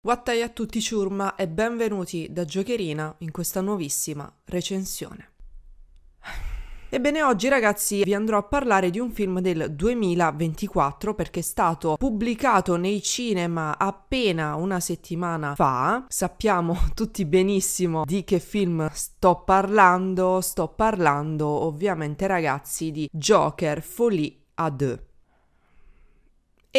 Wattai a tutti ciurma e benvenuti da Giocherina in questa nuovissima recensione. Ebbene oggi ragazzi vi andrò a parlare di un film del 2024 perché è stato pubblicato nei cinema appena una settimana fa. Sappiamo tutti benissimo di che film sto parlando, sto parlando ovviamente ragazzi di Joker Folie à deux.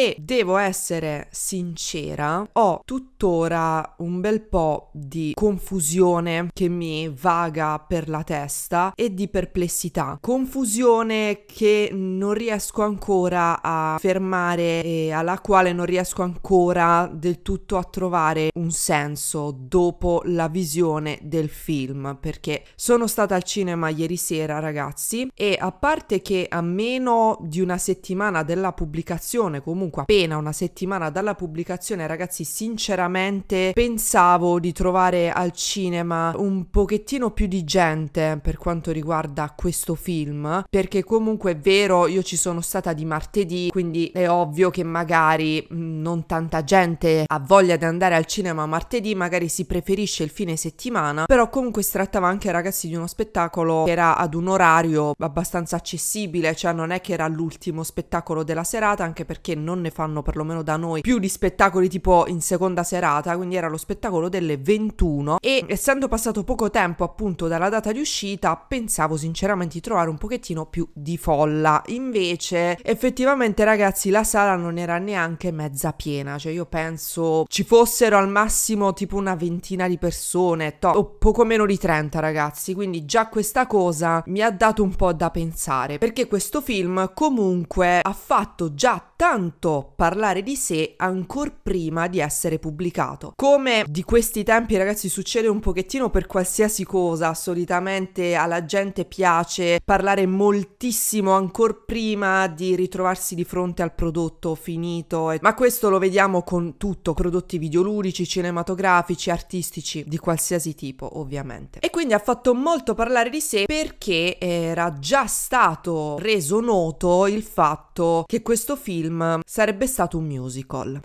E devo essere sincera, ho tuttora un bel po' di confusione che mi vaga per la testa e di perplessità. Confusione che non riesco ancora a fermare e alla quale non riesco ancora del tutto a trovare un senso dopo la visione del film. Perché sono stata al cinema ieri sera, ragazzi, e a parte che a meno di una settimana della pubblicazione comunque comunque appena una settimana dalla pubblicazione, ragazzi, sinceramente pensavo di trovare al cinema un pochettino più di gente per quanto riguarda questo film, perché comunque è vero, io ci sono stata di martedì, quindi è ovvio che magari mm, non tanta gente ha voglia di andare al cinema martedì, magari si preferisce il fine settimana, però comunque si trattava anche, ragazzi, di uno spettacolo che era ad un orario abbastanza accessibile, cioè non è che era l'ultimo spettacolo della serata, anche perché non non ne fanno perlomeno da noi più di spettacoli tipo in seconda serata, quindi era lo spettacolo delle 21 e essendo passato poco tempo appunto dalla data di uscita pensavo sinceramente di trovare un pochettino più di folla, invece effettivamente ragazzi la sala non era neanche mezza piena, cioè io penso ci fossero al massimo tipo una ventina di persone, to- o poco meno di 30 ragazzi, quindi già questa cosa mi ha dato un po' da pensare perché questo film comunque ha fatto già tanto tanto parlare di sé ancora prima di essere pubblicato. Come di questi tempi ragazzi succede un pochettino per qualsiasi cosa, solitamente alla gente piace parlare moltissimo ancora prima di ritrovarsi di fronte al prodotto finito, ma questo lo vediamo con tutto, prodotti videoludici, cinematografici, artistici, di qualsiasi tipo ovviamente. E quindi ha fatto molto parlare di sé perché era già stato reso noto il fatto che questo film sarebbe stato un musical.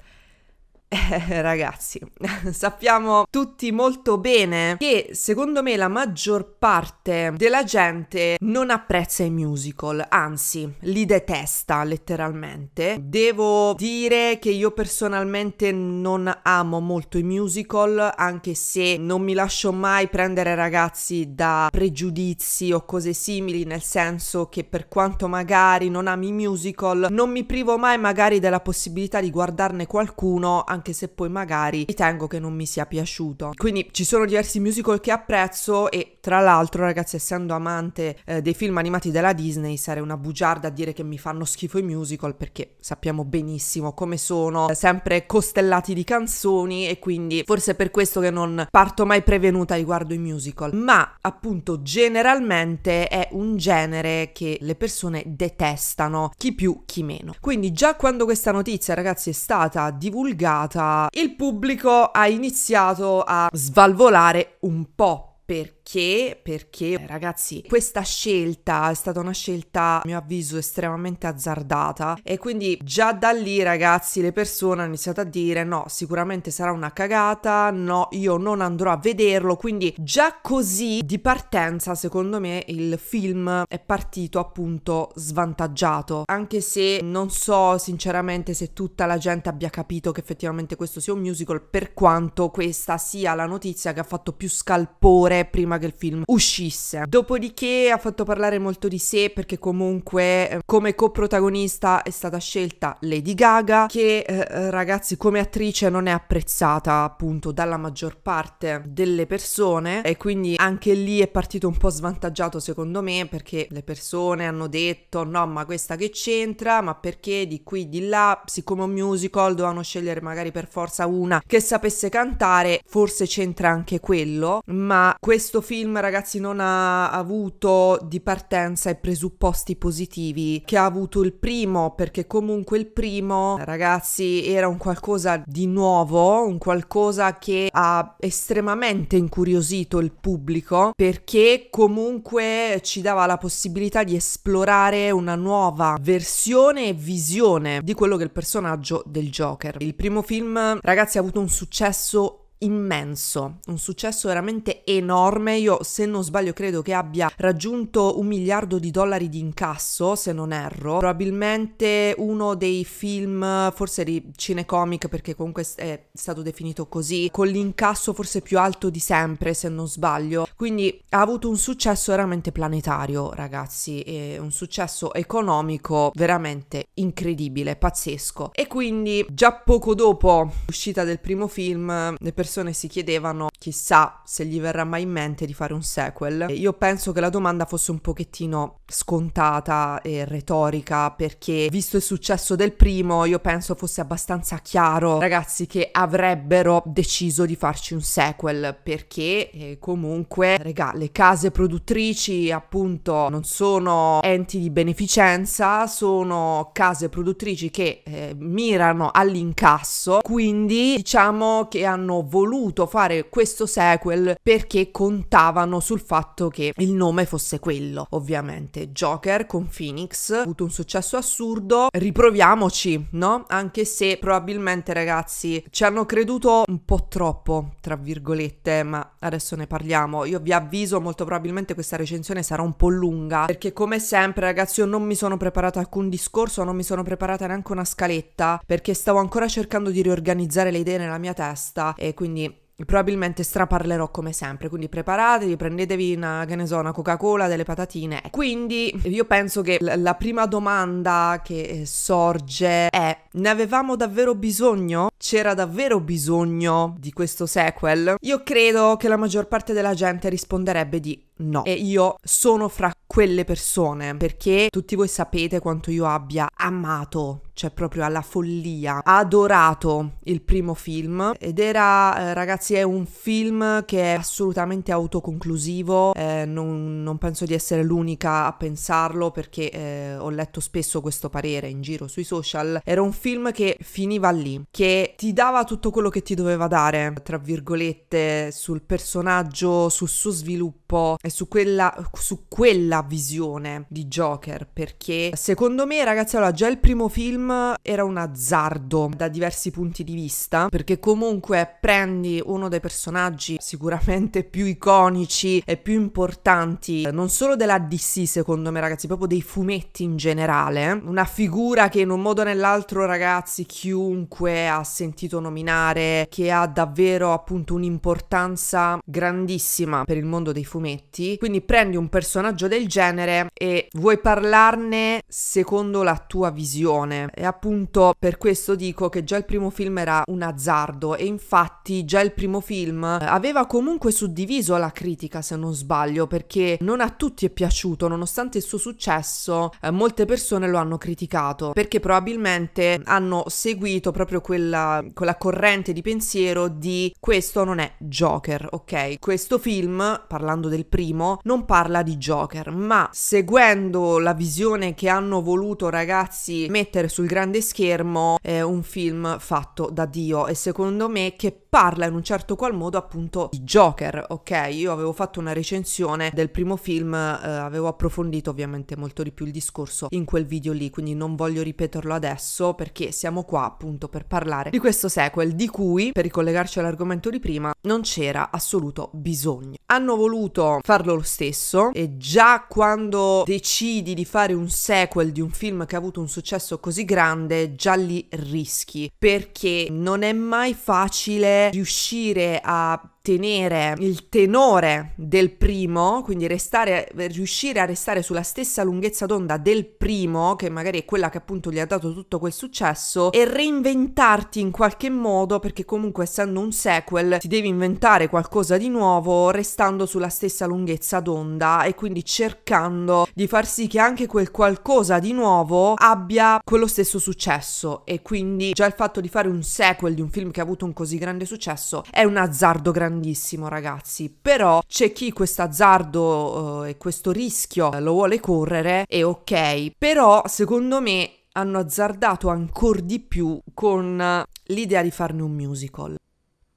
Eh, ragazzi, sappiamo tutti molto bene che secondo me la maggior parte della gente non apprezza i musical, anzi li detesta letteralmente. Devo dire che io personalmente non amo molto i musical, anche se non mi lascio mai prendere ragazzi da pregiudizi o cose simili, nel senso che per quanto magari non ami i musical, non mi privo mai magari della possibilità di guardarne qualcuno anche se poi magari ritengo che non mi sia piaciuto. Quindi ci sono diversi musical che apprezzo e tra l'altro ragazzi essendo amante eh, dei film animati della Disney sarei una bugiarda a dire che mi fanno schifo i musical perché sappiamo benissimo come sono, eh, sempre costellati di canzoni e quindi forse è per questo che non parto mai prevenuta riguardo i musical, ma appunto generalmente è un genere che le persone detestano, chi più chi meno. Quindi già quando questa notizia ragazzi è stata divulgata puntata il pubblico ha iniziato a svalvolare un po' perché perché? Perché, ragazzi, questa scelta è stata una scelta, a mio avviso, estremamente azzardata e quindi già da lì, ragazzi, le persone hanno iniziato a dire no, sicuramente sarà una cagata, no, io non andrò a vederlo, quindi già così di partenza, secondo me, il film è partito appunto svantaggiato, anche se non so sinceramente se tutta la gente abbia capito che effettivamente questo sia un musical, per quanto questa sia la notizia che ha fatto più scalpore prima prima che il film uscisse. Dopodiché ha fatto parlare molto di sé perché comunque eh, come coprotagonista è stata scelta Lady Gaga che eh, eh, ragazzi come attrice non è apprezzata appunto dalla maggior parte delle persone e quindi anche lì è partito un po' svantaggiato secondo me perché le persone hanno detto no ma questa che c'entra ma perché di qui di là siccome un musical dovevano scegliere magari per forza una che sapesse cantare forse c'entra anche quello ma questo film, ragazzi, non ha avuto di partenza i presupposti positivi che ha avuto il primo, perché comunque il primo, ragazzi, era un qualcosa di nuovo, un qualcosa che ha estremamente incuriosito il pubblico, perché comunque ci dava la possibilità di esplorare una nuova versione e visione di quello che è il personaggio del Joker. Il primo film, ragazzi, ha avuto un successo immenso, un successo veramente enorme. Io, se non sbaglio, credo che abbia raggiunto un miliardo di dollari di incasso, se non erro. Probabilmente uno dei film, forse di cinecomic, perché comunque è stato definito così, con l'incasso forse più alto di sempre, se non sbaglio. Quindi ha avuto un successo veramente planetario, ragazzi, e un successo economico veramente incredibile, pazzesco. E quindi già poco dopo l'uscita del primo film, le persone persone si chiedevano chissà se gli verrà mai in mente di fare un sequel. E Io penso che la domanda fosse un pochettino scontata e retorica perché visto il successo del primo io penso fosse abbastanza chiaro ragazzi che avrebbero deciso di farci un sequel perché eh, comunque regà, le case produttrici appunto non sono enti di beneficenza sono case produttrici che eh, mirano all'incasso quindi diciamo che hanno voluto fare questo sequel perché contavano sul fatto che il nome fosse quello, ovviamente. Joker con Phoenix ha avuto un successo assurdo, riproviamoci, no? Anche se probabilmente ragazzi ci hanno creduto un po' troppo, tra virgolette, ma adesso ne parliamo. Io vi avviso, molto probabilmente questa recensione sarà un po' lunga, perché come sempre ragazzi io non mi sono preparata alcun discorso, non mi sono preparata neanche una scaletta, perché stavo ancora cercando di riorganizzare le idee nella mia testa e quindi quindi probabilmente straparlerò come sempre, quindi preparatevi, prendetevi una, che ne so, una Coca-Cola, delle patatine. Quindi io penso che l- la prima domanda che eh, sorge è ne avevamo davvero bisogno? C'era davvero bisogno di questo sequel? Io credo che la maggior parte della gente risponderebbe di no. E io sono fra quelle persone perché tutti voi sapete quanto io abbia amato, cioè proprio alla follia, adorato il primo film ed era, eh, ragazzi, è un film che è assolutamente autoconclusivo, eh, non, non, penso di essere l'unica a pensarlo perché eh, ho letto spesso questo parere in giro sui social, era un film che finiva lì, che ti dava tutto quello che ti doveva dare, tra virgolette, sul personaggio, sul suo sviluppo, e su quella, su quella visione di Joker perché secondo me ragazzi allora già il primo film era un azzardo da diversi punti di vista perché comunque prendi uno dei personaggi sicuramente più iconici e più importanti non solo della DC secondo me ragazzi proprio dei fumetti in generale una figura che in un modo o nell'altro ragazzi chiunque ha sentito nominare che ha davvero appunto un'importanza grandissima per il mondo dei fumetti tutti, quindi prendi un personaggio del genere e vuoi parlarne secondo la tua visione. E appunto per questo dico che già il primo film era un azzardo e infatti già il primo film eh, aveva comunque suddiviso la critica se non sbaglio perché non a tutti è piaciuto nonostante il suo successo eh, molte persone lo hanno criticato perché probabilmente hanno seguito proprio quella, quella corrente di pensiero di questo non è Joker ok questo film parlando del primo primo non parla di Joker, ma seguendo la visione che hanno voluto ragazzi mettere sul grande schermo, è un film fatto da Dio e secondo me che parla in un certo qual modo appunto di Joker, ok? Io avevo fatto una recensione del primo film, eh, avevo approfondito ovviamente molto di più il discorso in quel video lì, quindi non voglio ripeterlo adesso perché siamo qua appunto per parlare di questo sequel di cui, per ricollegarci all'argomento di prima, non c'era assoluto bisogno. Hanno voluto farlo lo stesso e già quando decidi di fare un sequel di un film che ha avuto un successo così grande, già lì rischi perché non è mai facile riuscire a tenere il tenore del primo, quindi restare, riuscire a restare sulla stessa lunghezza d'onda del primo, che magari è quella che appunto gli ha dato tutto quel successo, e reinventarti in qualche modo, perché comunque essendo un sequel ti devi inventare qualcosa di nuovo, restando sulla stessa lunghezza d'onda e quindi cercando di far sì che anche quel qualcosa di nuovo abbia quello stesso successo. E quindi già il fatto di fare un sequel di un film che ha avuto un così grande successo è un azzardo grande grandissimo ragazzi, però c'è chi questo azzardo eh, e questo rischio eh, lo vuole correre e ok, però secondo me hanno azzardato ancora di più con eh, l'idea di farne un musical.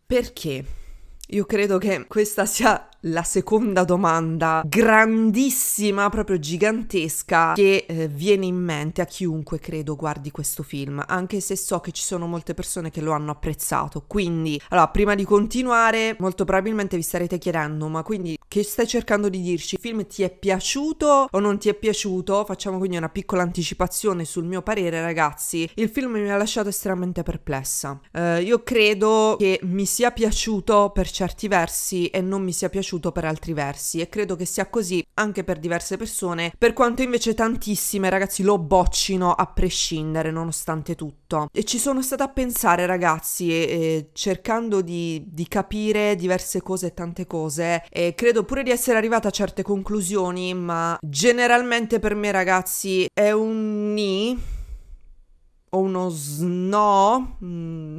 Perché? Io credo che questa sia la seconda domanda grandissima, proprio gigantesca, che eh, viene in mente a chiunque credo guardi questo film, anche se so che ci sono molte persone che lo hanno apprezzato. Quindi, allora, prima di continuare, molto probabilmente vi starete chiedendo, ma quindi che stai cercando di dirci? Il film ti è piaciuto o non ti è piaciuto? Facciamo quindi una piccola anticipazione sul mio parere, ragazzi. Il film mi ha lasciato estremamente perplessa. Eh, io credo che mi sia piaciuto per certi versi e non mi sia piaciuto conosciuto per altri versi e credo che sia così anche per diverse persone, per quanto invece tantissime ragazzi lo boccino a prescindere nonostante tutto. E ci sono stata a pensare ragazzi e, e cercando di, di, capire diverse cose e tante cose e credo pure di essere arrivata a certe conclusioni, ma generalmente per me ragazzi è un ni o uno sno. Mm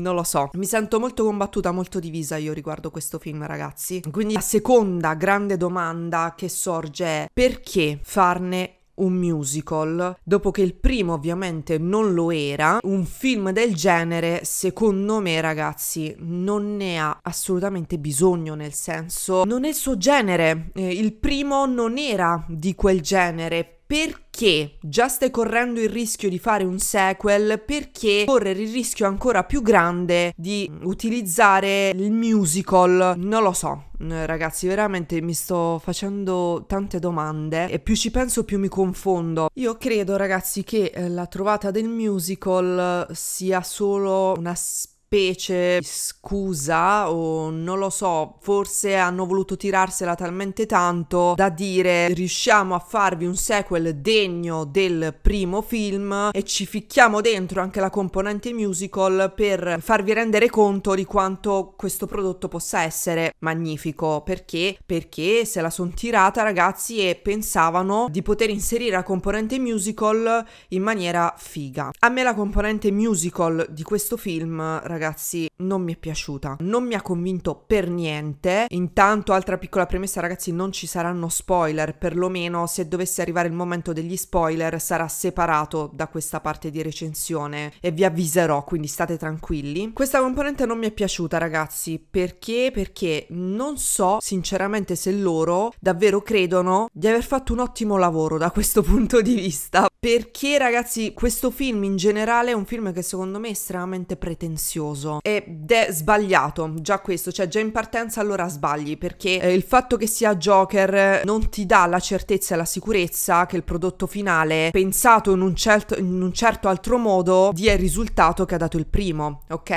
non lo so. Mi sento molto combattuta, molto divisa io riguardo questo film, ragazzi. Quindi la seconda grande domanda che sorge è perché farne un musical, dopo che il primo ovviamente non lo era, un film del genere, secondo me ragazzi, non ne ha assolutamente bisogno, nel senso, non è il suo genere, eh, il primo non era di quel genere, perché che già stai correndo il rischio di fare un sequel perché correre il rischio ancora più grande di mm, utilizzare il musical, non lo so. Mm, ragazzi, veramente mi sto facendo tante domande e più ci penso più mi confondo. Io credo, ragazzi, che eh, la trovata del musical eh, sia solo una specie specie scusa o non lo so, forse hanno voluto tirarsela talmente tanto da dire riusciamo a farvi un sequel degno del primo film e ci ficchiamo dentro anche la componente musical per farvi rendere conto di quanto questo prodotto possa essere magnifico. Perché? Perché se la sono tirata ragazzi e pensavano di poter inserire la componente musical in maniera figa. A me la componente musical di questo film ragazzi ragazzi non mi è piaciuta, non mi ha convinto per niente. Intanto, altra piccola premessa, ragazzi, non ci saranno spoiler, perlomeno se dovesse arrivare il momento degli spoiler sarà separato da questa parte di recensione e vi avviserò, quindi state tranquilli. Questa componente non mi è piaciuta, ragazzi, perché? Perché non so sinceramente se loro davvero credono di aver fatto un ottimo lavoro da questo punto di vista. Perché, ragazzi, questo film in generale è un film che secondo me è estremamente pretenzioso noioso ed è sbagliato già questo, cioè già in partenza allora sbagli perché eh, il fatto che sia Joker non ti dà la certezza e la sicurezza che il prodotto finale pensato in un, certo, in un certo altro modo dia il risultato che ha dato il primo, ok?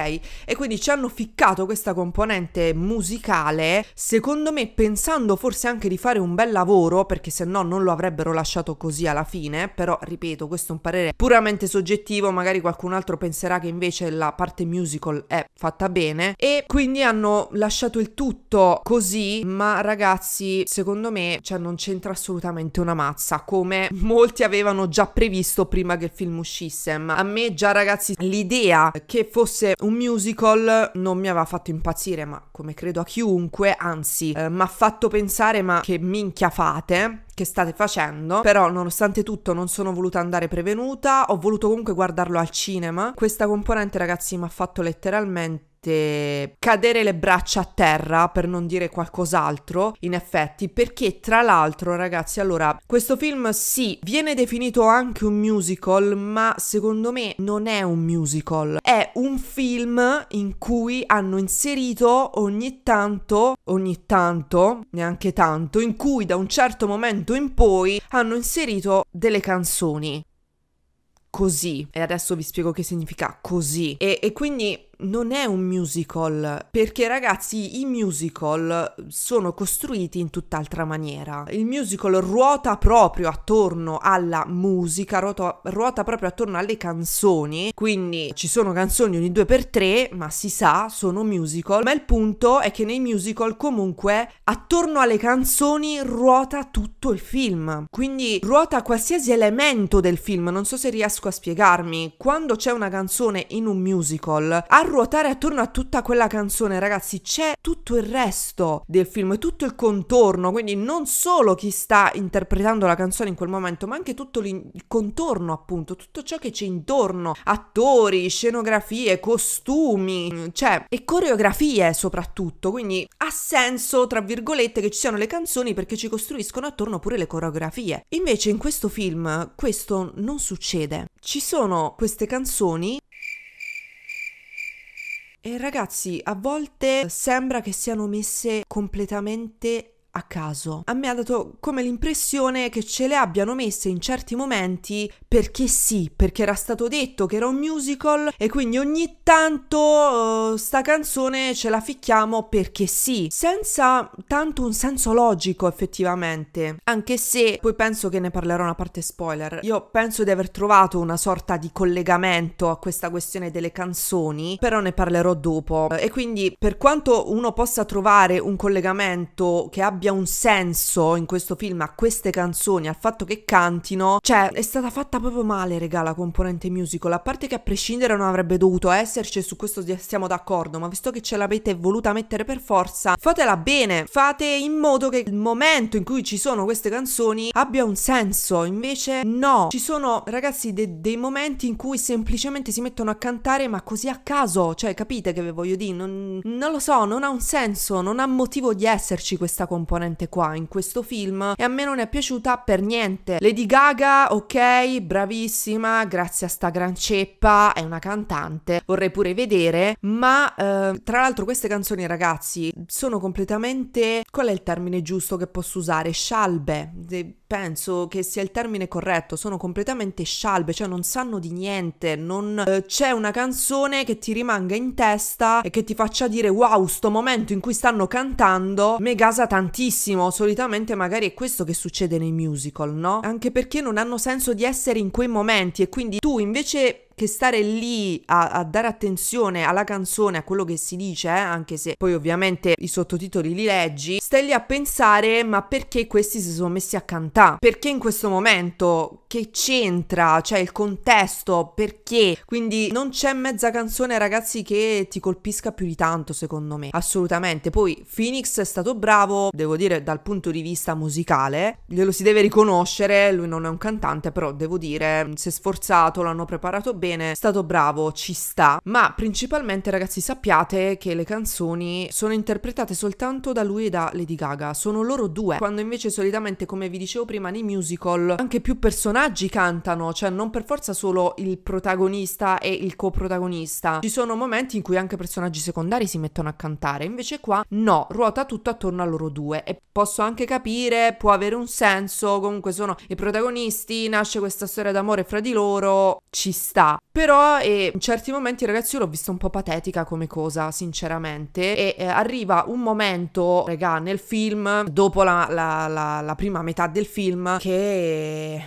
E quindi ci hanno ficcato questa componente musicale, secondo me pensando forse anche di fare un bel lavoro perché se no non lo avrebbero lasciato così alla fine, però ripeto questo è un parere puramente soggettivo, magari qualcun altro penserà che invece la parte musical musical è fatta bene e quindi hanno lasciato il tutto così, ma ragazzi, secondo me, cioè non c'entra assolutamente una mazza, come molti avevano già previsto prima che il film uscisse. Ma a me già ragazzi, l'idea che fosse un musical non mi aveva fatto impazzire, ma come credo a chiunque, anzi, eh, mi ha fatto pensare ma che minchia fate? che state facendo, però nonostante tutto non sono voluta andare prevenuta, ho voluto comunque guardarlo al cinema. Questa componente ragazzi mi ha fatto letteralmente veramente cadere le braccia a terra per non dire qualcos'altro, in effetti, perché tra l'altro, ragazzi, allora, questo film sì, viene definito anche un musical, ma secondo me non è un musical, è un film in cui hanno inserito ogni tanto, ogni tanto, neanche tanto, in cui da un certo momento in poi hanno inserito delle canzoni così. E adesso vi spiego che significa così. E, e, quindi non è un musical, perché ragazzi i musical sono costruiti in tutt'altra maniera. Il musical ruota proprio attorno alla musica, ruota, ruota proprio attorno alle canzoni, quindi ci sono canzoni ogni due per tre, ma si sa, sono musical, ma il punto è che nei musical comunque attorno alle canzoni ruota tutto il film, quindi ruota qualsiasi elemento del film, non so se riesco a spiegarmi, quando c'è una canzone in un musical, ruotare attorno a tutta quella canzone, ragazzi, c'è tutto il resto del film, tutto il contorno, quindi non solo chi sta interpretando la canzone in quel momento, ma anche tutto il contorno, appunto, tutto ciò che c'è intorno, attori, scenografie, costumi, cioè, e coreografie soprattutto, quindi ha senso, tra virgolette, che ci siano le canzoni perché ci costruiscono attorno pure le coreografie. Invece in questo film questo non succede. Ci sono queste canzoni e ragazzi, a volte eh, sembra che siano messe completamente a caso. A me ha dato come l'impressione che ce le abbiano messe in certi momenti perché sì, perché era stato detto che era un musical e quindi ogni tanto uh, sta canzone ce la ficchiamo perché sì, senza tanto un senso logico effettivamente. Anche se poi penso che ne parlerò una parte spoiler. Io penso di aver trovato una sorta di collegamento a questa questione delle canzoni, però ne parlerò dopo. E quindi per quanto uno possa trovare un collegamento che abbia abbia un senso in questo film a queste canzoni, al fatto che cantino, cioè è stata fatta proprio male, regà, la componente musical, a parte che a prescindere non avrebbe dovuto esserci e su questo siamo d'accordo, ma visto che ce l'avete voluta mettere per forza, fatela bene, fate in modo che il momento in cui ci sono queste canzoni abbia un senso, invece no, ci sono ragazzi de dei momenti in cui semplicemente si mettono a cantare ma così a caso, cioè capite che vi voglio dire, non, non lo so, non ha un senso, non ha motivo di esserci questa componente componente qua in questo film e a me non è piaciuta per niente. Lady Gaga, ok, bravissima, grazie a sta gran ceppa, è una cantante, vorrei pure vedere, ma eh, tra l'altro queste canzoni ragazzi sono completamente, qual è il termine giusto che posso usare? Scialbe, penso che sia il termine corretto, sono completamente scialbe, cioè non sanno di niente, non eh, c'è una canzone che ti rimanga in testa e che ti faccia dire wow, sto momento in cui stanno cantando, me gasa tanti tantissimo, solitamente magari è questo che succede nei musical, no? Anche perché non hanno senso di essere in quei momenti e quindi tu invece che stare lì a, a dare attenzione alla canzone, a quello che si dice, eh, anche se poi ovviamente i sottotitoli li leggi, stai lì a pensare ma perché questi si sono messi a cantare? Perché in questo momento? Che c'entra? Cioè il contesto? Perché? Quindi non c'è mezza canzone ragazzi che ti colpisca più di tanto secondo me, assolutamente. Poi Phoenix è stato bravo, devo dire dal punto di vista musicale, glielo si deve riconoscere, lui non è un cantante però devo dire si è sforzato, l'hanno preparato bene bene, è stato bravo, ci sta. Ma principalmente ragazzi sappiate che le canzoni sono interpretate soltanto da lui e da Lady Gaga, sono loro due, quando invece solitamente come vi dicevo prima nei musical anche più personaggi cantano, cioè non per forza solo il protagonista e il coprotagonista. Ci sono momenti in cui anche personaggi secondari si mettono a cantare, invece qua no, ruota tutto attorno a loro due e posso anche capire, può avere un senso, comunque sono i protagonisti, nasce questa storia d'amore fra di loro, ci sta, però eh, in certi momenti, ragazzi, io l'ho vista un po' patetica come cosa, sinceramente. E eh, arriva un momento, regà, nel film, dopo la, la, la, la prima metà del film, che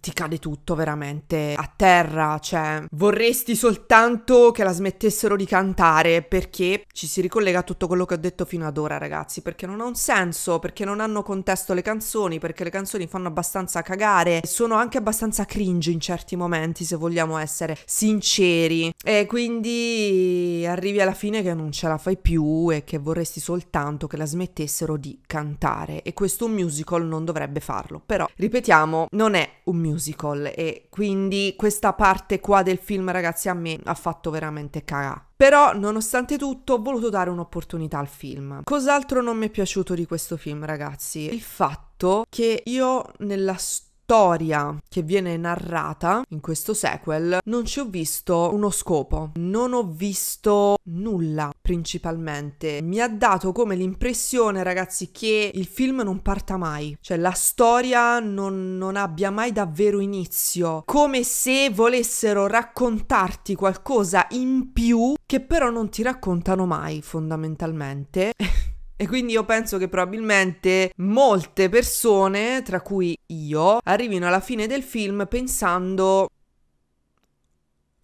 ti cade tutto veramente a terra, cioè vorresti soltanto che la smettessero di cantare perché ci si ricollega a tutto quello che ho detto fino ad ora ragazzi, perché non ha un senso, perché non hanno contesto le canzoni, perché le canzoni fanno abbastanza cagare, sono anche abbastanza cringe in certi momenti se vogliamo essere sinceri e quindi arrivi alla fine che non ce la fai più e che vorresti soltanto che la smettessero di cantare e questo un musical non dovrebbe farlo, però ripetiamo, non è un un musical e quindi questa parte qua del film ragazzi a me ha fatto veramente cagà. Però, nonostante tutto, ho voluto dare un'opportunità al film. Cos'altro non mi è piaciuto di questo film, ragazzi? Il fatto che io nella storia storia che viene narrata in questo sequel non ci ho visto uno scopo, non ho visto nulla principalmente. Mi ha dato come l'impressione, ragazzi, che il film non parta mai, cioè la storia non, non abbia mai davvero inizio, come se volessero raccontarti qualcosa in più che però non ti raccontano mai fondamentalmente. E quindi io penso che probabilmente molte persone, tra cui io, arrivino alla fine del film pensando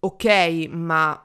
ok, ma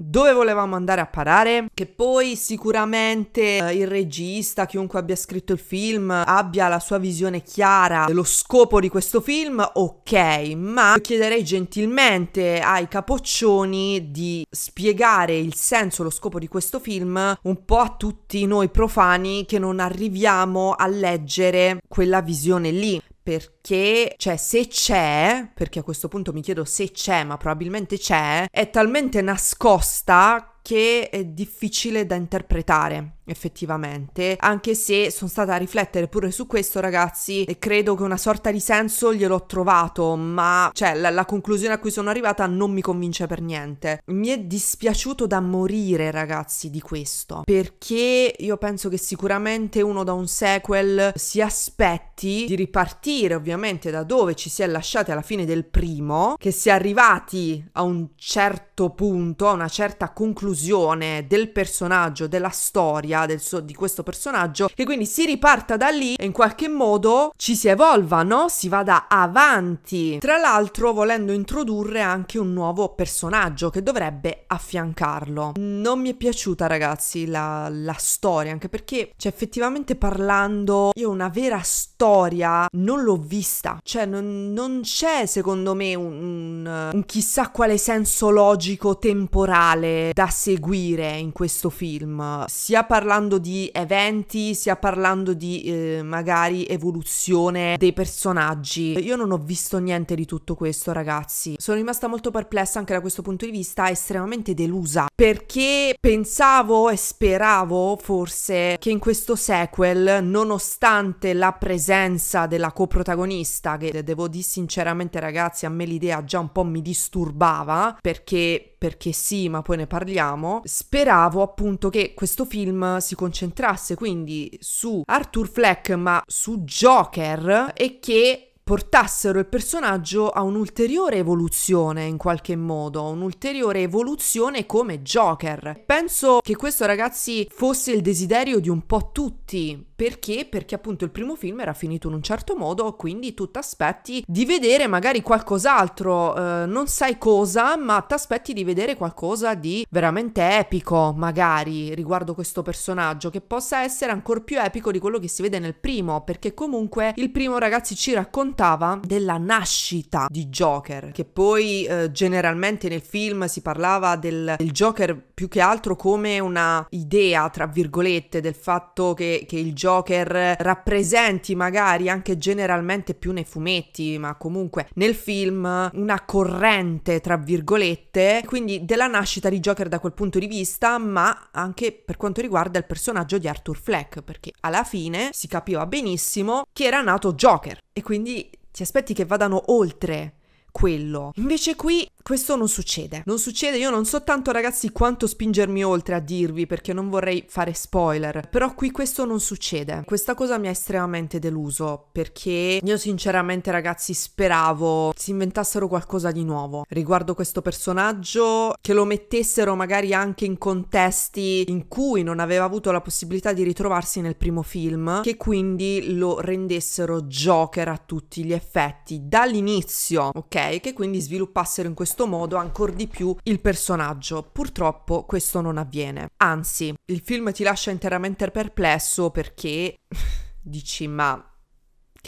dove volevamo andare a parare, che poi sicuramente eh, il regista, chiunque abbia scritto il film, abbia la sua visione chiara dello scopo di questo film, ok, ma chiederei gentilmente ai capoccioni di spiegare il senso, lo scopo di questo film un po' a tutti noi profani che non arriviamo a leggere quella visione lì perché, cioè, se c'è, perché a questo punto mi chiedo se c'è, ma probabilmente c'è, è talmente nascosta che è difficile da interpretare effettivamente, anche se sono stata a riflettere pure su questo ragazzi e credo che una sorta di senso gliel'ho trovato, ma cioè la, la, conclusione a cui sono arrivata non mi convince per niente. Mi è dispiaciuto da morire ragazzi di questo, perché io penso che sicuramente uno da un sequel si aspetti di ripartire ovviamente da dove ci si è lasciati alla fine del primo, che si è arrivati a un certo punto, a una certa conclusione del personaggio, della storia, storia suo, di questo personaggio che quindi si riparta da lì e in qualche modo ci si evolva, no? Si vada avanti. Tra l'altro volendo introdurre anche un nuovo personaggio che dovrebbe affiancarlo. Non mi è piaciuta ragazzi la, la storia, anche perché cioè, effettivamente parlando io una vera storia non l'ho vista, cioè non, non c'è secondo me un, un, un chissà quale senso logico temporale da seguire in questo film, sia parlando parlando di eventi, sia parlando di eh, magari evoluzione dei personaggi. Io non ho visto niente di tutto questo, ragazzi. Sono rimasta molto perplessa anche da questo punto di vista, estremamente delusa, perché pensavo e speravo forse che in questo sequel, nonostante la presenza della coprotagonista, che devo dire sinceramente ragazzi, a me l'idea già un po' mi disturbava, perché perché sì, ma poi ne parliamo, speravo appunto che questo film si concentrasse quindi su Arthur Fleck, ma su Joker e che portassero il personaggio a un'ulteriore evoluzione in qualche modo, un'ulteriore evoluzione come Joker. Penso che questo ragazzi fosse il desiderio di un po' tutti, perché? Perché appunto il primo film era finito in un certo modo, quindi tu ti aspetti di vedere magari qualcos'altro, eh, non sai cosa, ma ti aspetti di vedere qualcosa di veramente epico, magari riguardo questo personaggio, che possa essere ancora più epico di quello che si vede nel primo, perché comunque il primo ragazzi ci raccontava della nascita di Joker, che poi eh, generalmente nel film si parlava del, del, Joker più che altro come una idea, tra virgolette, del fatto che, che il Joker Joker eh, rappresenti magari anche generalmente più nei fumetti, ma comunque nel film una corrente tra virgolette, quindi della nascita di Joker da quel punto di vista, ma anche per quanto riguarda il personaggio di Arthur Fleck, perché alla fine si capiva benissimo che era nato Joker e quindi ti aspetti che vadano oltre quello. Invece qui questo non succede. Non succede, io non so tanto ragazzi quanto spingermi oltre a dirvi perché non vorrei fare spoiler, però qui questo non succede. Questa cosa mi ha estremamente deluso perché io sinceramente ragazzi speravo si inventassero qualcosa di nuovo riguardo questo personaggio, che lo mettessero magari anche in contesti in cui non aveva avuto la possibilità di ritrovarsi nel primo film, che quindi lo rendessero Joker a tutti gli effetti dall'inizio, ok? Che quindi sviluppassero in questo questo modo ancora di più il personaggio. Purtroppo questo non avviene. Anzi, il film ti lascia interamente perplesso perché dici ma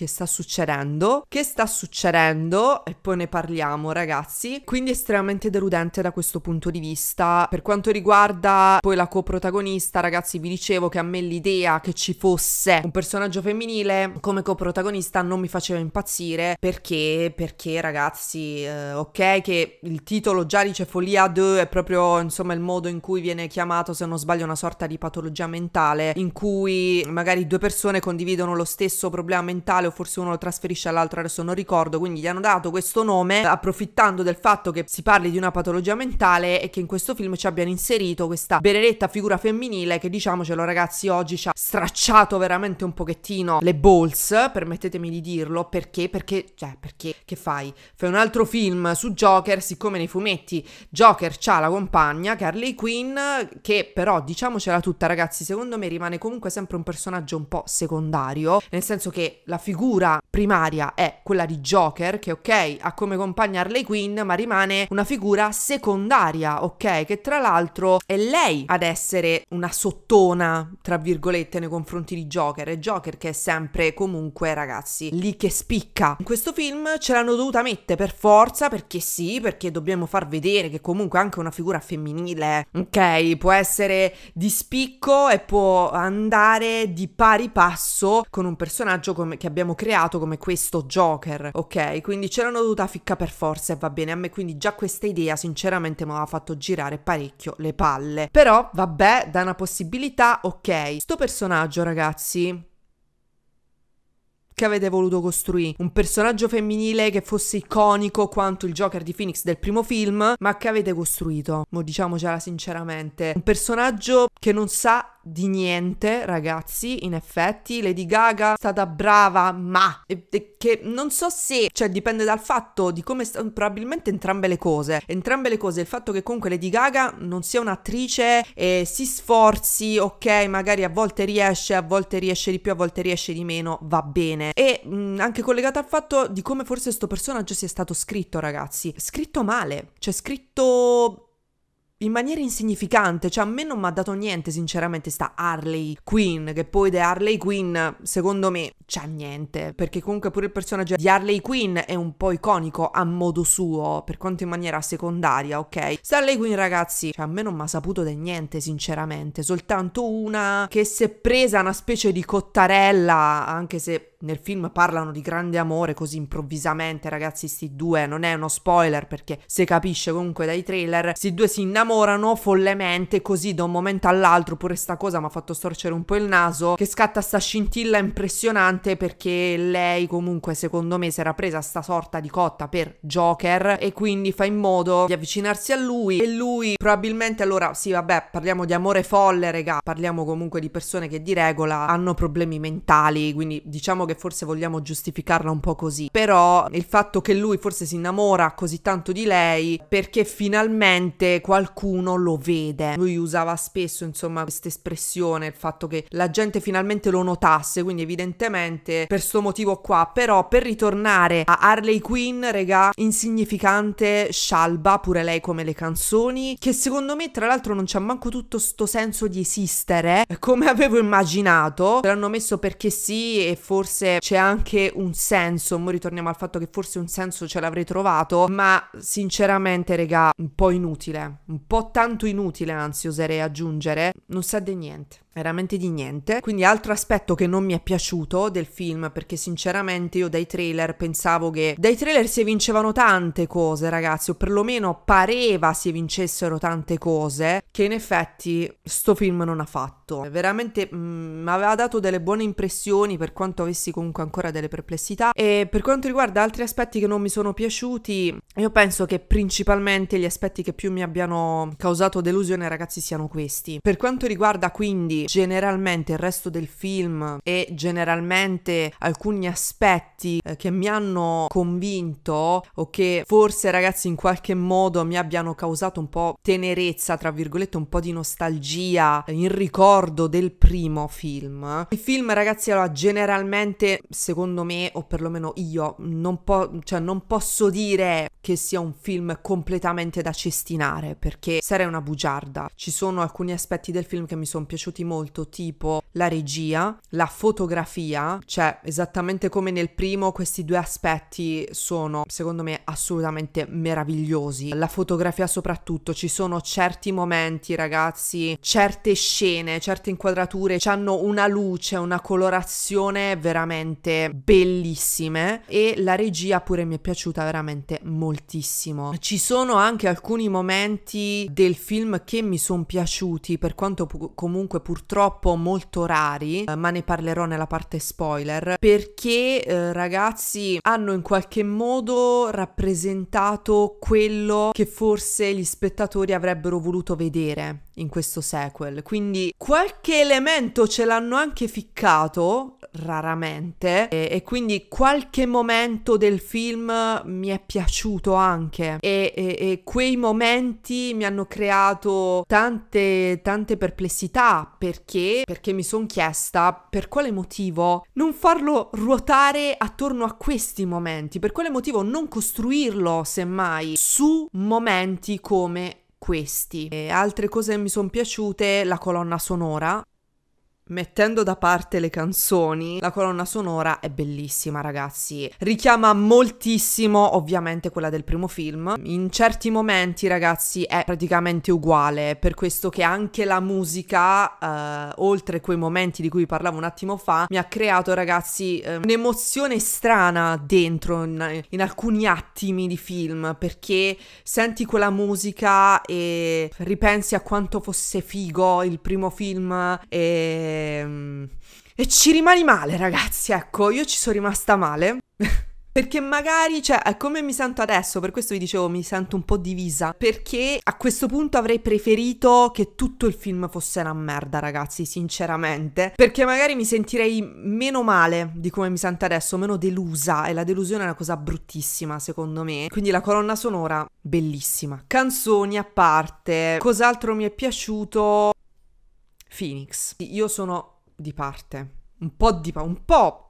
che sta succedendo, che sta succedendo e poi ne parliamo ragazzi, quindi estremamente deludente da questo punto di vista. Per quanto riguarda poi la coprotagonista, ragazzi vi dicevo che a me l'idea che ci fosse un personaggio femminile come coprotagonista non mi faceva impazzire perché, perché ragazzi, eh, ok che il titolo già dice Folia 2 è proprio insomma il modo in cui viene chiamato se non sbaglio una sorta di patologia mentale in cui magari due persone condividono lo stesso problema mentale o forse uno lo trasferisce all'altro, adesso non ricordo, quindi gli hanno dato questo nome approfittando del fatto che si parli di una patologia mentale e che in questo film ci abbiano inserito questa benedetta figura femminile che diciamocelo ragazzi oggi ci ha stracciato veramente un pochettino le balls, permettetemi di dirlo, perché? Perché, cioè, perché che fai? Fai un altro film su Joker, siccome nei fumetti Joker c'ha la compagna, Carly Harley Quinn, che però diciamocela tutta ragazzi, secondo me rimane comunque sempre un personaggio un po' secondario, nel senso che la figura figura primaria è quella di Joker, che ok, ha come compagna Harley Quinn, ma rimane una figura secondaria, ok, che tra l'altro è lei ad essere una sottona, tra virgolette, nei confronti di Joker, e Joker che è sempre comunque, ragazzi, lì che spicca. In questo film ce l'hanno dovuta mettere per forza, perché sì, perché dobbiamo far vedere che comunque anche una figura femminile, ok, può essere di spicco e può andare di pari passo con un personaggio come, che abbiamo creato come questo Joker, ok? Quindi c'erano l'hanno dovuta ficca per forza e va bene a me, quindi già questa idea sinceramente mi aveva fatto girare parecchio le palle. Però vabbè, da una possibilità, ok. Sto personaggio ragazzi, Che avete voluto costruire. Un personaggio femminile che fosse iconico quanto il Joker di Phoenix del primo film, ma che avete costruito. Mo diciamocela sinceramente. Un personaggio che non sa di niente, ragazzi, in effetti. Lady Gaga è stata brava, ma... E, e, che non so se... Cioè, dipende dal fatto di come... Sta, probabilmente entrambe le cose. Entrambe le cose. Il fatto che comunque Lady Gaga non sia un'attrice e si sforzi, ok, magari a volte riesce, a volte riesce di più, a volte riesce di meno, va bene. E mh, anche collegata al fatto di come forse questo personaggio sia stato scritto, ragazzi. Scritto male. Cioè, scritto in maniera insignificante, cioè a me non mi ha dato niente sinceramente sta Harley Quinn, che poi da Harley Quinn secondo me c'ha niente, perché comunque pure il personaggio di Harley Quinn è un po' iconico a modo suo, per quanto in maniera secondaria, ok? Sta Harley Quinn ragazzi, cioè a me non mi ha saputo di niente sinceramente, soltanto una che si è presa una specie di cottarella, anche se nel film parlano di grande amore così improvvisamente, ragazzi, sti due, non è uno spoiler perché se capisce comunque dai trailer, sti due si innamorano follemente così da un momento all'altro, pure sta cosa mi ha fatto storcere un po' il naso, che scatta sta scintilla impressionante perché lei comunque secondo me si era presa sta sorta di cotta per Joker e quindi fa in modo di avvicinarsi a lui e lui probabilmente allora sì vabbè parliamo di amore folle regà parliamo comunque di persone che di regola hanno problemi mentali quindi diciamo che che forse vogliamo giustificarla un po' così, però il fatto che lui forse si innamora così tanto di lei perché finalmente qualcuno lo vede. Lui usava spesso, insomma, questa espressione, il fatto che la gente finalmente lo notasse, quindi evidentemente per sto motivo qua, però per ritornare a Harley Quinn, regà, insignificante Shalba, pure lei come le canzoni, che secondo me tra l'altro non c'ha manco tutto sto senso di esistere, eh, come avevo immaginato. L'hanno messo perché sì e forse forse c'è anche un senso, ora ritorniamo al fatto che forse un senso ce l'avrei trovato, ma sinceramente regà un po' inutile, un po' tanto inutile anzi oserei aggiungere, non sa di niente veramente di niente. Quindi altro aspetto che non mi è piaciuto del film, perché sinceramente io dai trailer pensavo che dai trailer si vincevano tante cose, ragazzi, o perlomeno pareva si vincessero tante cose che in effetti sto film non ha fatto. Veramente mi mm, aveva dato delle buone impressioni per quanto avessi comunque ancora delle perplessità e per quanto riguarda altri aspetti che non mi sono piaciuti, io penso che principalmente gli aspetti che più mi abbiano causato delusione, ragazzi, siano questi. Per quanto riguarda quindi generalmente il resto del film e generalmente alcuni aspetti eh, che mi hanno convinto o che forse ragazzi in qualche modo mi abbiano causato un po' tenerezza, tra virgolette, un po' di nostalgia eh, in ricordo del primo film. Il film ragazzi allora generalmente secondo me o perlomeno io non, po- cioè, non posso dire che sia un film completamente da cestinare perché sarei una bugiarda. Ci sono alcuni aspetti del film che mi sono piaciuti molto, tipo la regia, la fotografia, cioè esattamente come nel primo questi due aspetti sono secondo me assolutamente meravigliosi. La fotografia soprattutto, ci sono certi momenti ragazzi, certe scene, certe inquadrature, hanno una luce, una colorazione veramente bellissime e la regia pure mi è piaciuta veramente molto moltissimo. Ci sono anche alcuni momenti del film che mi sono piaciuti, per quanto pu- comunque purtroppo molto rari, eh, ma ne parlerò nella parte spoiler, perché eh, ragazzi hanno in qualche modo rappresentato quello che forse gli spettatori avrebbero voluto vedere in questo sequel. Quindi qualche elemento ce l'hanno anche ficcato, raramente, e, e, quindi qualche momento del film mi è piaciuto anche. E, e, e, quei momenti mi hanno creato tante, tante perplessità perché, perché mi sono chiesta per quale motivo non farlo ruotare attorno a questi momenti, per quale motivo non costruirlo semmai su momenti come questi. E altre cose che mi sono piaciute, la colonna sonora, Mettendo da parte le canzoni, la colonna sonora è bellissima, ragazzi. Richiama moltissimo, ovviamente, quella del primo film. In certi momenti, ragazzi, è praticamente uguale, per questo che anche la musica, eh, oltre quei momenti di cui parlavo un attimo fa, mi ha creato, ragazzi, eh, un'emozione strana dentro in, in alcuni attimi di film, perché senti quella musica e ripensi a quanto fosse figo il primo film e Ehm, e, ci rimani male, ragazzi. Ecco, io ci sono rimasta male. Perché magari, cioè, come mi sento adesso, per questo vi dicevo mi sento un po' divisa, perché a questo punto avrei preferito che tutto il film fosse una merda, ragazzi, sinceramente, perché magari mi sentirei meno male di come mi sento adesso, meno delusa, e la delusione è una cosa bruttissima, secondo me. Quindi la colonna sonora, bellissima. Canzoni a parte, cos'altro mi è piaciuto? Phoenix. Io sono di parte, un po' di parte, un po'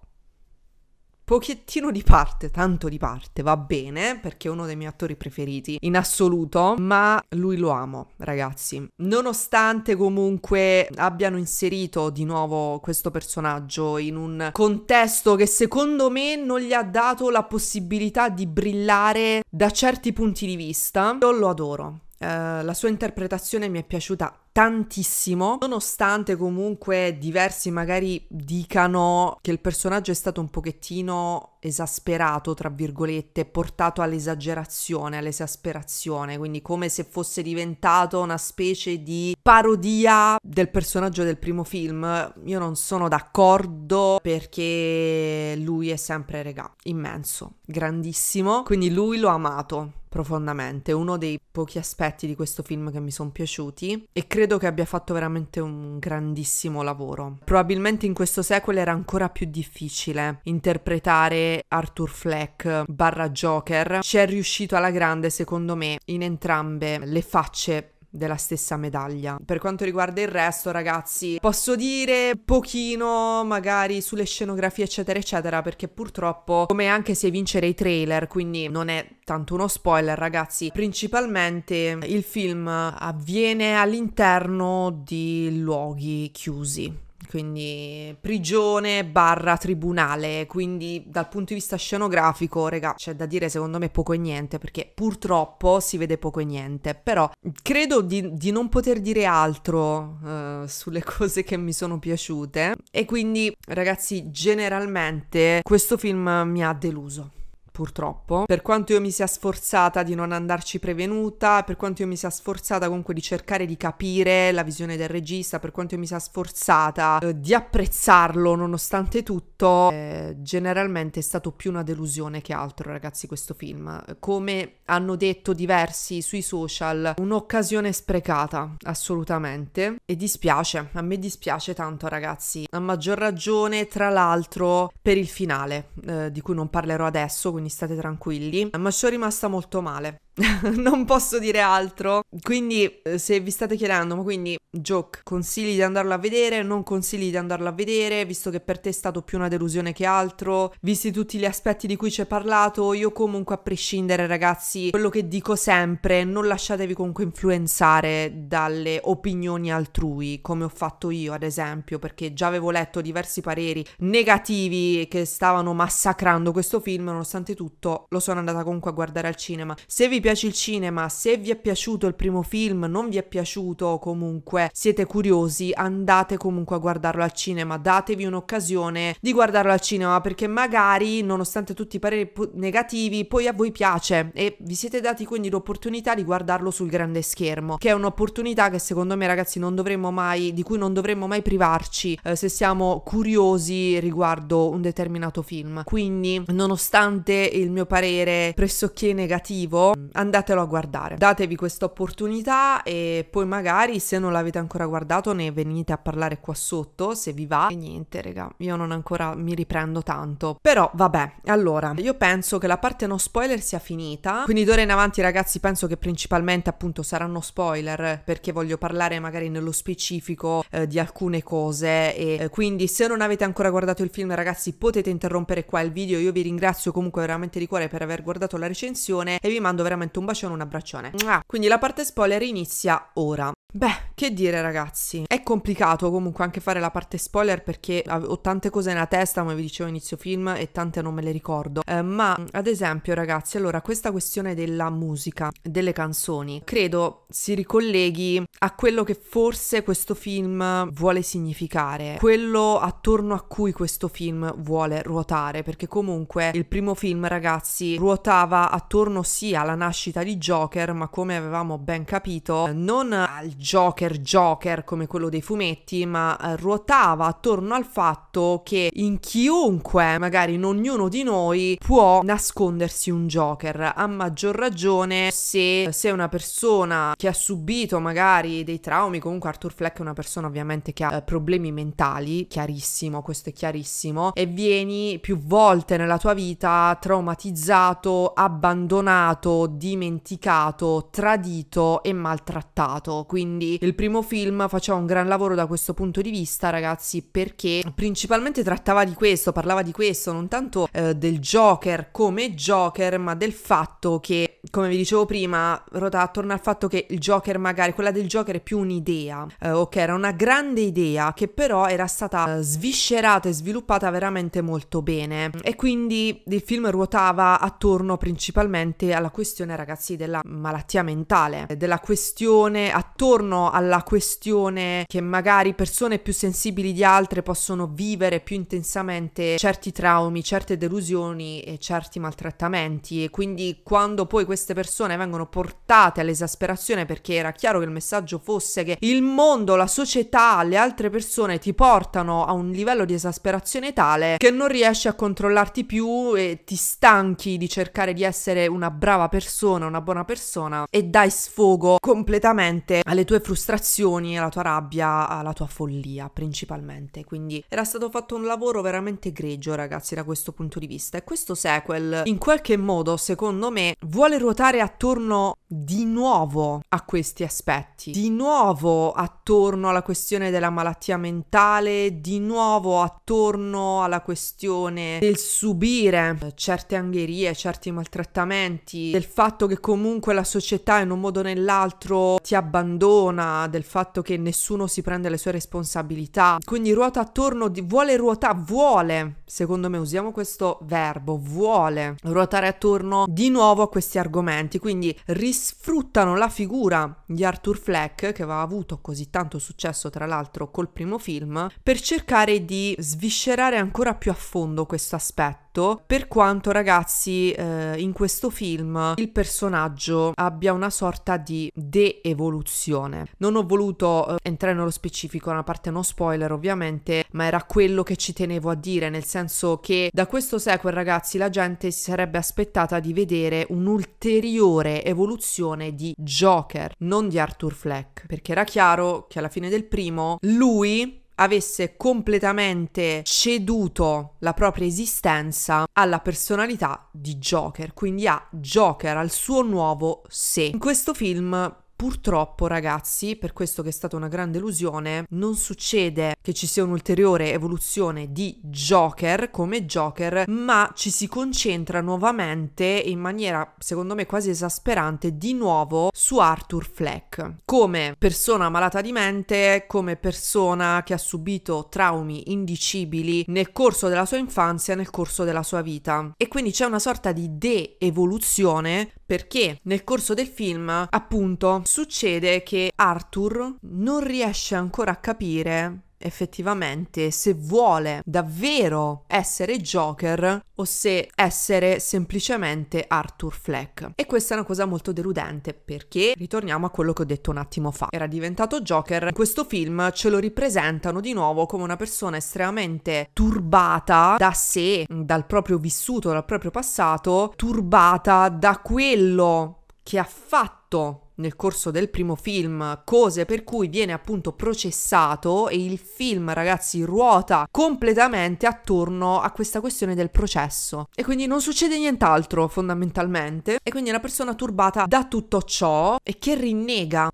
pochettino di parte, tanto di parte, va bene, perché è uno dei miei attori preferiti in assoluto, ma lui lo amo, ragazzi. Nonostante comunque abbiano inserito di nuovo questo personaggio in un contesto che secondo me non gli ha dato la possibilità di brillare da certi punti di vista, io lo adoro. Uh, la sua interpretazione mi è piaciuta tantissimo, nonostante comunque diversi magari dicano che il personaggio è stato un pochettino esasperato, tra virgolette, portato all'esagerazione, all'esasperazione, quindi come se fosse diventato una specie di parodia del personaggio del primo film. Io non sono d'accordo perché lui è sempre, regà, immenso, grandissimo, quindi lui l'ho amato profondamente, uno dei pochi aspetti di questo film che mi sono piaciuti e credo credo che abbia fatto veramente un grandissimo lavoro. Probabilmente in questo sequel era ancora più difficile interpretare Arthur Fleck barra Joker. Ci è riuscito alla grande, secondo me, in entrambe le facce della stessa medaglia. Per quanto riguarda il resto, ragazzi, posso dire pochino magari sulle scenografie, eccetera, eccetera, perché purtroppo, come anche se vincere i trailer, quindi non è tanto uno spoiler, ragazzi, principalmente il film avviene all'interno di luoghi chiusi quindi prigione barra tribunale, quindi dal punto di vista scenografico, regà, c'è da dire secondo me poco e niente, perché purtroppo si vede poco e niente, però credo di, di non poter dire altro uh, sulle cose che mi sono piaciute e quindi ragazzi generalmente questo film mi ha deluso purtroppo. Per quanto io mi sia sforzata di non andarci prevenuta, per quanto io mi sia sforzata comunque di cercare di capire la visione del regista, per quanto io mi sia sforzata eh, di apprezzarlo nonostante tutto, eh, generalmente è stato più una delusione che altro, ragazzi, questo film. Come hanno detto diversi sui social, un'occasione sprecata, assolutamente. E dispiace, a me dispiace tanto, ragazzi. A maggior ragione, tra l'altro, per il finale, eh, di cui non parlerò adesso, quindi state tranquilli, ma ci sono rimasta molto male. non posso dire altro. Quindi, eh, se vi state chiedendo, ma quindi, Joke, consigli di andarlo a vedere? Non consigli di andarlo a vedere, visto che per te è stato più una delusione che altro? Visti tutti gli aspetti di cui ci hai parlato, io comunque, a prescindere, ragazzi, quello che dico sempre, non lasciatevi comunque influenzare dalle opinioni altrui, come ho fatto io, ad esempio, perché già avevo letto diversi pareri negativi che stavano massacrando questo film, nonostante tutto, lo sono andata comunque a guardare al cinema. Se vi piace il cinema, se vi è piaciuto il primo film, non vi è piaciuto o comunque siete curiosi, andate comunque a guardarlo al cinema, datevi un'occasione di guardarlo al cinema perché magari nonostante tutti i pareri negativi poi a voi piace e vi siete dati quindi l'opportunità di guardarlo sul grande schermo, che è un'opportunità che secondo me ragazzi non dovremmo mai, di cui non dovremmo mai privarci eh, se siamo curiosi riguardo un determinato film. Quindi nonostante il mio parere pressoché negativo, andatelo a guardare, datevi questa opportunità e poi magari se non l'avete ancora guardato ne venite a parlare qua sotto se vi va. E niente, raga, io non ancora mi riprendo tanto. Però vabbè, allora, io penso che la parte no spoiler sia finita, quindi d'ora in avanti ragazzi penso che principalmente appunto saranno spoiler perché voglio parlare magari nello specifico eh, di alcune cose e eh, quindi se non avete ancora guardato il film ragazzi potete interrompere qua il video, io vi ringrazio comunque veramente di cuore per aver guardato la recensione e vi mando veramente veramente un bacione, un abbraccione. Quindi la parte spoiler inizia ora. Beh, che dire ragazzi, è complicato comunque anche fare la parte spoiler perché ho tante cose nella testa, come vi dicevo inizio film, e tante non me le ricordo. Eh, ma ad esempio ragazzi, allora questa questione della musica, delle canzoni, credo si ricolleghi a quello che forse questo film vuole significare, quello attorno a cui questo film vuole ruotare, perché comunque il primo film ragazzi ruotava attorno sì alla nascita di Joker, ma come avevamo ben capito, eh, non al Joker Joker come quello dei fumetti, ma eh, ruotava attorno al fatto che in chiunque, magari in ognuno di noi, può nascondersi un Joker. A maggior ragione se eh, sei una persona che ha subito magari dei traumi, comunque Arthur Fleck è una persona ovviamente che ha eh, problemi mentali, chiarissimo, questo è chiarissimo, e vieni più volte nella tua vita traumatizzato, abbandonato, dimenticato, tradito e maltrattato. Quindi quindi il primo film faceva un gran lavoro da questo punto di vista, ragazzi, perché principalmente trattava di questo, parlava di questo, non tanto eh, del Joker come Joker, ma del fatto che come vi dicevo prima, ruota attorno al fatto che il Joker magari, quella del Joker è più un'idea, eh, ok, era una grande idea che però era stata eh, sviscerata e sviluppata veramente molto bene e quindi il film ruotava attorno principalmente alla questione, ragazzi, della malattia mentale, della questione, attorno alla questione che magari persone più sensibili di altre possono vivere più intensamente certi traumi, certe delusioni e certi maltrattamenti e quindi quando poi queste persone vengono portate all'esasperazione perché era chiaro che il messaggio fosse che il mondo, la società, le altre persone ti portano a un livello di esasperazione tale che non riesci a controllarti più e ti stanchi di cercare di essere una brava persona, una buona persona e dai sfogo completamente alle tue frustrazioni, alla tua rabbia, alla tua follia principalmente. Quindi era stato fatto un lavoro veramente greggio ragazzi da questo punto di vista e questo sequel in qualche modo secondo me vuole ruotare attorno di nuovo a questi aspetti, di nuovo attorno alla questione della malattia mentale, di nuovo attorno alla questione del subire eh, certe angherie, certi maltrattamenti, del fatto che comunque la società in un modo o nell'altro ti abbandona, del fatto che nessuno si prende le sue responsabilità. Quindi ruota attorno di vuole ruotare, vuole, secondo me usiamo questo verbo, vuole ruotare attorno di nuovo a questi argomenti argomenti, quindi risfruttano la figura di Arthur Fleck, che aveva avuto così tanto successo tra l'altro col primo film, per cercare di sviscerare ancora più a fondo questo aspetto per quanto ragazzi eh, in questo film il personaggio abbia una sorta di de-evoluzione. Non ho voluto eh, entrare nello specifico, una parte no spoiler ovviamente, ma era quello che ci tenevo a dire, nel senso che da questo sequel ragazzi la gente si sarebbe aspettata di vedere un ultimo ulteriore evoluzione di Joker, non di Arthur Fleck, perché era chiaro che alla fine del primo lui avesse completamente ceduto la propria esistenza alla personalità di Joker, quindi a Joker, al suo nuovo sé. In questo film Purtroppo, ragazzi, per questo che è stata una grande illusione, non succede che ci sia un'ulteriore evoluzione di Joker come Joker, ma ci si concentra nuovamente in maniera, secondo me, quasi esasperante di nuovo su Arthur Fleck. Come persona malata di mente, come persona che ha subito traumi indicibili nel corso della sua infanzia, nel corso della sua vita. E quindi c'è una sorta di de-evoluzione perché nel corso del film, appunto, succede che Arthur non riesce ancora a capire effettivamente se vuole davvero essere Joker o se essere semplicemente Arthur Fleck. E questa è una cosa molto deludente perché ritorniamo a quello che ho detto un attimo fa. Era diventato Joker, in questo film ce lo ripresentano di nuovo come una persona estremamente turbata da sé, dal proprio vissuto, dal proprio passato, turbata da quello che ha fatto nel corso del primo film, cose per cui viene appunto processato e il film, ragazzi, ruota completamente attorno a questa questione del processo. E quindi non succede nient'altro fondamentalmente. E quindi è una persona turbata da tutto ciò e che rinnega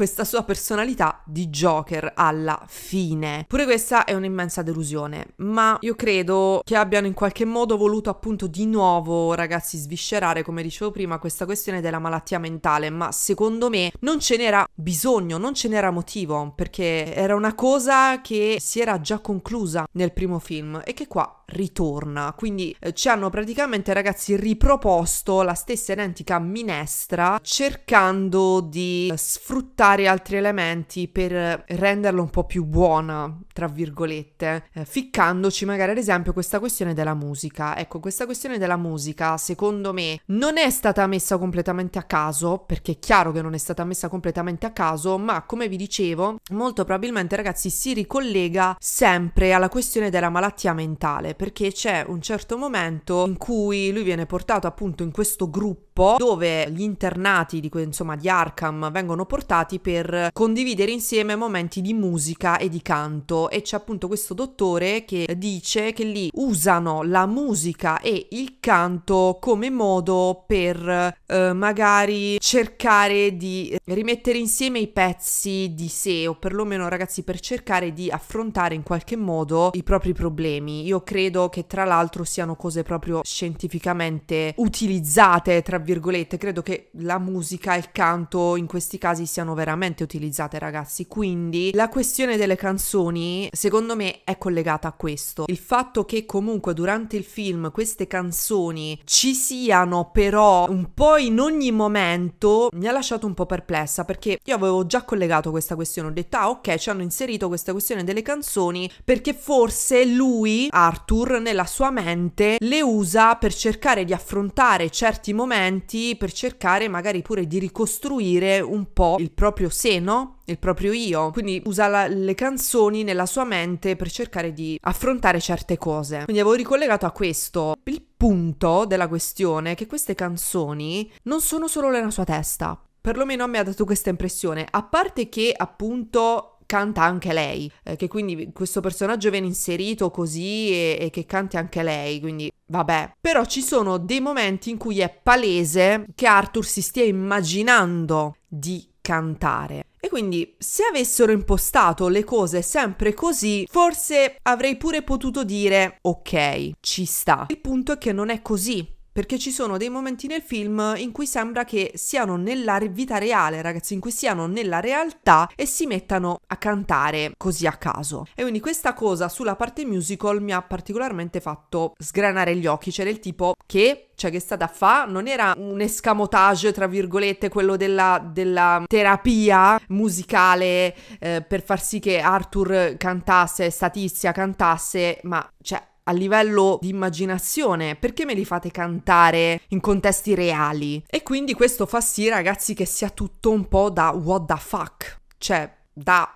questa sua personalità di Joker alla fine. Pure questa è un'immensa delusione, ma io credo che abbiano in qualche modo voluto appunto di nuovo, ragazzi, sviscerare, come dicevo prima, questa questione della malattia mentale, ma secondo me non ce n'era bisogno, non ce n'era motivo, perché era una cosa che si era già conclusa nel primo film e che qua ritorna. Quindi eh, ci hanno praticamente, ragazzi, riproposto la stessa identica minestra, cercando di sfruttare altri elementi per renderla un po' più buona, tra virgolette, eh, ficcandoci magari ad esempio questa questione della musica. Ecco, questa questione della musica, secondo me, non è stata messa completamente a caso, perché è chiaro che non è stata messa completamente a caso, ma come vi dicevo, molto probabilmente, ragazzi, si ricollega sempre alla questione della malattia mentale perché c'è un certo momento in cui lui viene portato appunto in questo gruppo gruppo dove gli internati di, insomma, di Arkham vengono portati per condividere insieme momenti di musica e di canto e c'è appunto questo dottore che dice che lì usano la musica e il canto come modo per eh, magari cercare di rimettere insieme i pezzi di sé o perlomeno ragazzi per cercare di affrontare in qualche modo i propri problemi. Io credo che tra l'altro siano cose proprio scientificamente utilizzate tra virgolette virgolette, credo che la musica e il canto in questi casi siano veramente utilizzate ragazzi, quindi la questione delle canzoni secondo me è collegata a questo, il fatto che comunque durante il film queste canzoni ci siano però un po' in ogni momento mi ha lasciato un po' perplessa perché io avevo già collegato questa questione, ho detto ah ok ci hanno inserito questa questione delle canzoni perché forse lui, Arthur, nella sua mente le usa per cercare di affrontare certi momenti clienti per cercare magari pure di ricostruire un po' il proprio seno, il proprio io. Quindi usa la, le canzoni nella sua mente per cercare di affrontare certe cose. Quindi avevo ricollegato a questo il punto della questione che queste canzoni non sono solo nella sua testa. Perlomeno a me ha dato questa impressione, a parte che appunto canta anche lei, eh, che quindi questo personaggio viene inserito così e, e che canti anche lei, quindi vabbè. Però ci sono dei momenti in cui è palese che Arthur si stia immaginando di cantare. E quindi se avessero impostato le cose sempre così, forse avrei pure potuto dire ok, ci sta. Il punto è che non è così perché ci sono dei momenti nel film in cui sembra che siano nella vita reale, ragazzi, in cui siano nella realtà e si mettano a cantare così a caso. E quindi questa cosa sulla parte musical mi ha particolarmente fatto sgranare gli occhi, cioè del tipo che cioè che è stata fa, non era un escamotage, tra virgolette, quello della, della terapia musicale eh, per far sì che Arthur cantasse, Statizia cantasse, ma cioè a livello di immaginazione, perché me li fate cantare in contesti reali? E quindi questo fa sì, ragazzi, che sia tutto un po' da what the fuck, cioè da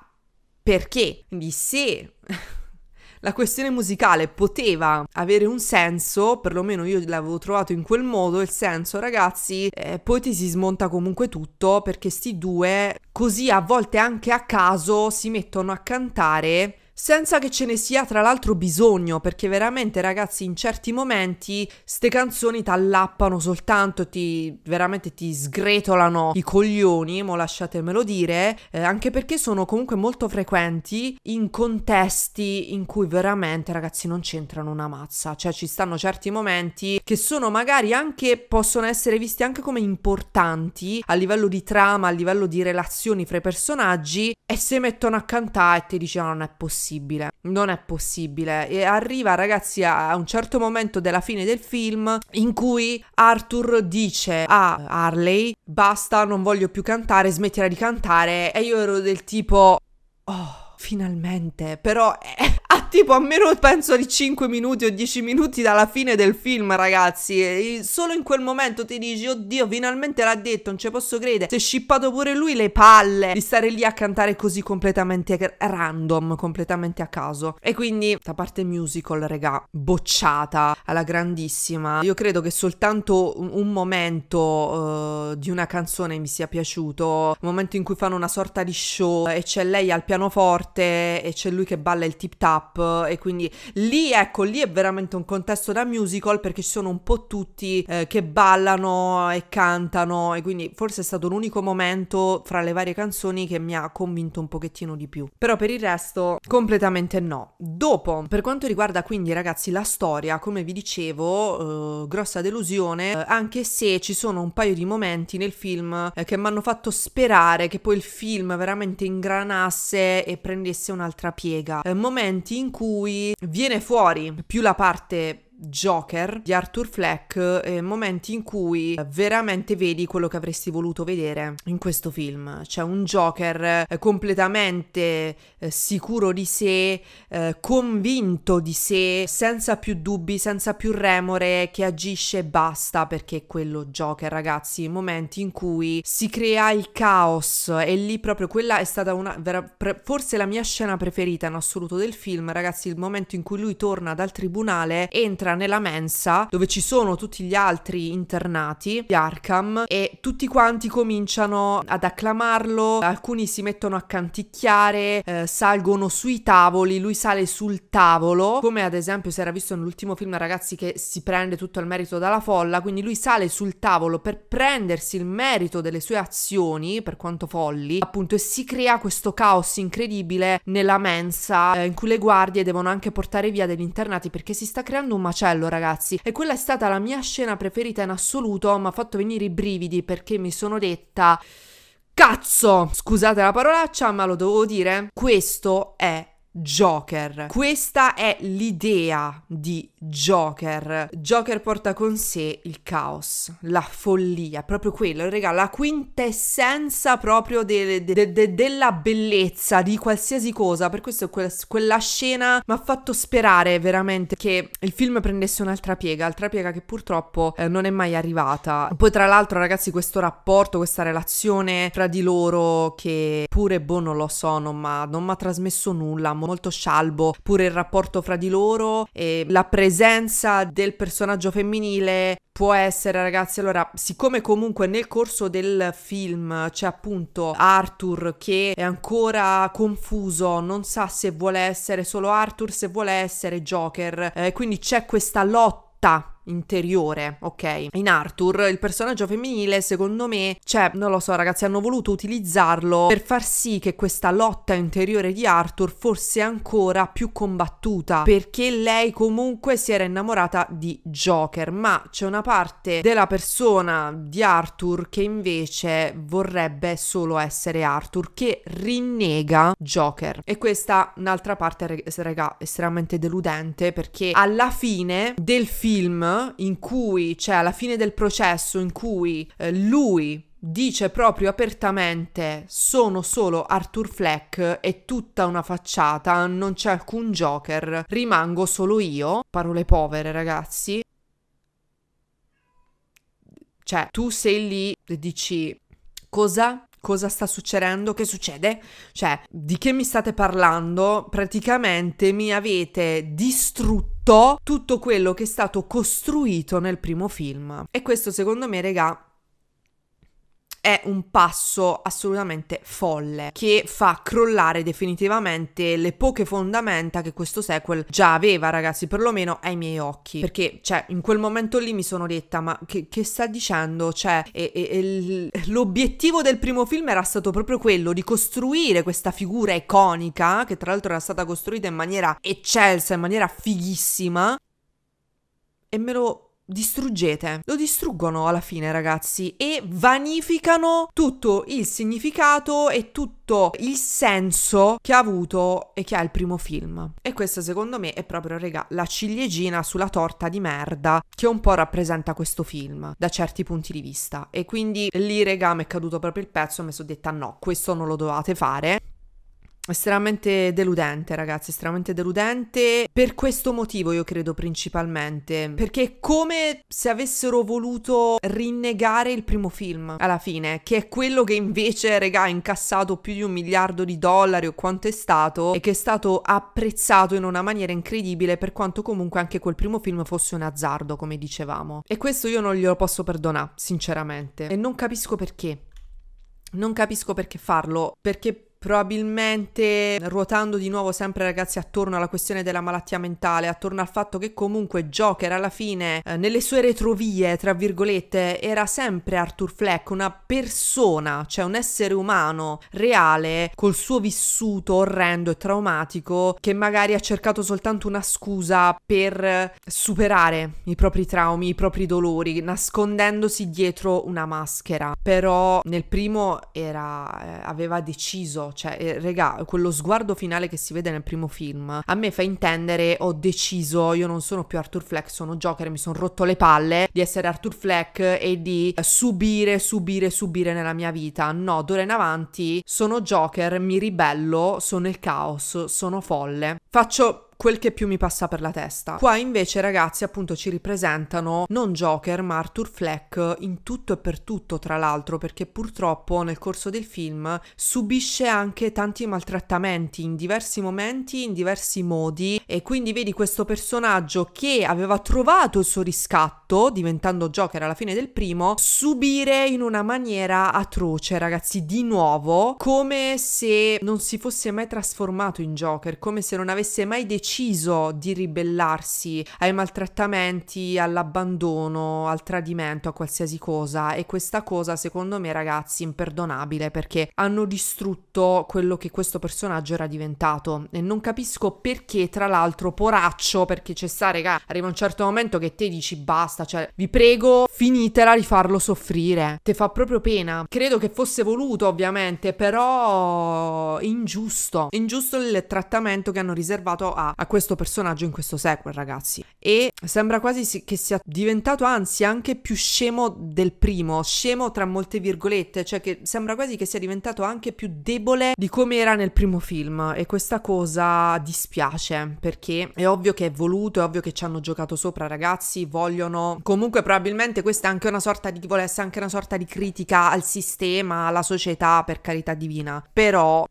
perché. Quindi se la questione musicale poteva avere un senso, perlomeno io l'avevo trovato in quel modo, il senso ragazzi, eh, poi ti si smonta comunque tutto perché sti due così a volte anche a caso si mettono a cantare senza che ce ne sia tra l'altro bisogno, perché veramente ragazzi in certi momenti ste canzoni t'allappano soltanto, ti veramente ti sgretolano i coglioni, mo lasciatemelo dire, eh, anche perché sono comunque molto frequenti in contesti in cui veramente ragazzi non c'entrano una mazza, cioè ci stanno certi momenti che sono magari anche possono essere visti anche come importanti a livello di trama, a livello di relazioni fra i personaggi e se mettono a cantare e ti dicono non è possibile possibile, non è possibile. E arriva ragazzi a un certo momento della fine del film in cui Arthur dice a Harley basta, non voglio più cantare, smettila di cantare e io ero del tipo oh, finalmente, però eh, tipo a meno penso di 5 minuti o 10 minuti dalla fine del film ragazzi e solo in quel momento ti dici oddio finalmente l'ha detto non ci posso credere si è scippato pure lui le palle di stare lì a cantare così completamente random completamente a caso e quindi la parte musical regà bocciata alla grandissima io credo che soltanto un momento uh, di una canzone mi sia piaciuto il momento in cui fanno una sorta di show e c'è lei al pianoforte e c'è lui che balla il tip tap e quindi lì ecco lì è veramente un contesto da musical perché ci sono un po' tutti eh, che ballano e cantano e quindi forse è stato l'unico momento fra le varie canzoni che mi ha convinto un pochettino di più però per il resto completamente no dopo per quanto riguarda quindi ragazzi la storia come vi dicevo eh, grossa delusione eh, anche se ci sono un paio di momenti nel film eh, che mi hanno fatto sperare che poi il film veramente ingranasse e prendesse un'altra piega eh, momenti in cui viene fuori più la parte Joker di Arthur Fleck, eh, momenti in cui veramente vedi quello che avresti voluto vedere in questo film. C'è un Joker eh, completamente eh, sicuro di sé, eh, convinto di sé, senza più dubbi, senza più remore, che agisce e basta perché quello Joker, ragazzi, momenti in cui si crea il caos e lì proprio quella è stata una vera, forse la mia scena preferita in assoluto del film, ragazzi, il momento in cui lui torna dal tribunale, entra entra nella mensa dove ci sono tutti gli altri internati di Arkham e tutti quanti cominciano ad acclamarlo, alcuni si mettono a canticchiare, eh, salgono sui tavoli, lui sale sul tavolo, come ad esempio si era visto nell'ultimo film ragazzi che si prende tutto il merito dalla folla, quindi lui sale sul tavolo per prendersi il merito delle sue azioni, per quanto folli, appunto, e si crea questo caos incredibile nella mensa eh, in cui le guardie devono anche portare via degli internati perché si sta creando un macello macello ragazzi e quella è stata la mia scena preferita in assoluto mi ha fatto venire i brividi perché mi sono detta cazzo scusate la parolaccia ma lo devo dire questo è Joker. Questa è l'idea di Joker. Joker porta con sé il caos, la follia, proprio quello, raga, la quintessenza proprio de, de, de, della bellezza di qualsiasi cosa. Per questo quella, quella scena mi ha fatto sperare veramente che il film prendesse un'altra piega, altra piega che purtroppo eh, non è mai arrivata. Poi tra l'altro ragazzi questo rapporto, questa relazione fra di loro che pure boh non lo so, non mi ha trasmesso nulla, molto scialbo, pure il rapporto fra di loro e la presenza presenza del personaggio femminile può essere, ragazzi, allora, siccome comunque nel corso del film c'è appunto Arthur che è ancora confuso, non sa se vuole essere solo Arthur, se vuole essere Joker, eh, quindi c'è questa lotta interiore, ok? In Arthur il personaggio femminile, secondo me, cioè, non lo so, ragazzi, hanno voluto utilizzarlo per far sì che questa lotta interiore di Arthur fosse ancora più combattuta, perché lei comunque si era innamorata di Joker, ma c'è una parte della persona di Arthur che invece vorrebbe solo essere Arthur, che rinnega Joker. E questa un'altra parte, raga, estremamente deludente perché alla fine del film in cui, cioè alla fine del processo, in cui eh, lui dice proprio apertamente sono solo Arthur Fleck è tutta una facciata, non c'è alcun Joker, rimango solo io. Parole povere, ragazzi. Cioè, tu sei lì e dici cosa? cosa sta succedendo, che succede, cioè di che mi state parlando, praticamente mi avete distrutto tutto quello che è stato costruito nel primo film. E questo secondo me, regà, è un passo assolutamente folle che fa crollare definitivamente le poche fondamenta che questo sequel già aveva, ragazzi, perlomeno ai miei occhi. Perché, cioè, in quel momento lì mi sono detta, ma che, che sta dicendo? Cioè, e, e, e l'obiettivo del primo film era stato proprio quello di costruire questa figura iconica, che tra l'altro era stata costruita in maniera eccelsa, in maniera fighissima, e me lo distruggete. Lo distruggono alla fine, ragazzi, e vanificano tutto il significato e tutto il senso che ha avuto e che ha il primo film. E questa, secondo me, è proprio, raga, la ciliegina sulla torta di merda che un po' rappresenta questo film da certi punti di vista. E quindi lì, raga, mi è caduto proprio il pezzo e mi sono detta no, questo non lo dovete fare estremamente deludente ragazzi estremamente deludente per questo motivo io credo principalmente perché è come se avessero voluto rinnegare il primo film alla fine che è quello che invece regà ha incassato più di un miliardo di dollari o quanto è stato e che è stato apprezzato in una maniera incredibile per quanto comunque anche quel primo film fosse un azzardo come dicevamo e questo io non glielo posso perdonare sinceramente e non capisco perché non capisco perché farlo perché probabilmente ruotando di nuovo sempre ragazzi attorno alla questione della malattia mentale, attorno al fatto che comunque Joker alla fine eh, nelle sue retrovie, tra virgolette, era sempre Arthur Fleck, una persona, cioè un essere umano reale col suo vissuto orrendo e traumatico che magari ha cercato soltanto una scusa per superare i propri traumi, i propri dolori, nascondendosi dietro una maschera. Però nel primo era, eh, aveva deciso cioè, eh, regà, quello sguardo finale che si vede nel primo film a me fa intendere ho deciso, io non sono più Arthur Fleck, sono Joker, mi sono rotto le palle di essere Arthur Fleck e di subire, subire, subire nella mia vita. No, d'ora in avanti sono Joker, mi ribello, sono il caos, sono folle. Faccio quel che più mi passa per la testa. Qua invece ragazzi appunto ci ripresentano non Joker ma Arthur Fleck in tutto e per tutto tra l'altro perché purtroppo nel corso del film subisce anche tanti maltrattamenti in diversi momenti, in diversi modi e quindi vedi questo personaggio che aveva trovato il suo riscatto diventando Joker alla fine del primo subire in una maniera atroce ragazzi di nuovo come se non si fosse mai trasformato in Joker, come se non avesse mai deciso deciso di ribellarsi ai maltrattamenti, all'abbandono, al tradimento, a qualsiasi cosa e questa cosa secondo me ragazzi imperdonabile perché hanno distrutto quello che questo personaggio era diventato e non capisco perché tra l'altro poraccio perché c'è sta raga arriva un certo momento che te dici basta cioè vi prego finitela di farlo soffrire te fa proprio pena credo che fosse voluto ovviamente però ingiusto ingiusto il trattamento che hanno riservato a a questo personaggio in questo sequel, ragazzi. E sembra quasi che sia diventato anzi anche più scemo del primo, scemo tra molte virgolette, cioè che sembra quasi che sia diventato anche più debole di come era nel primo film e questa cosa dispiace perché è ovvio che è voluto, è ovvio che ci hanno giocato sopra, ragazzi, vogliono comunque probabilmente questa è anche una sorta di volesse anche una sorta di critica al sistema, alla società, per carità divina. Però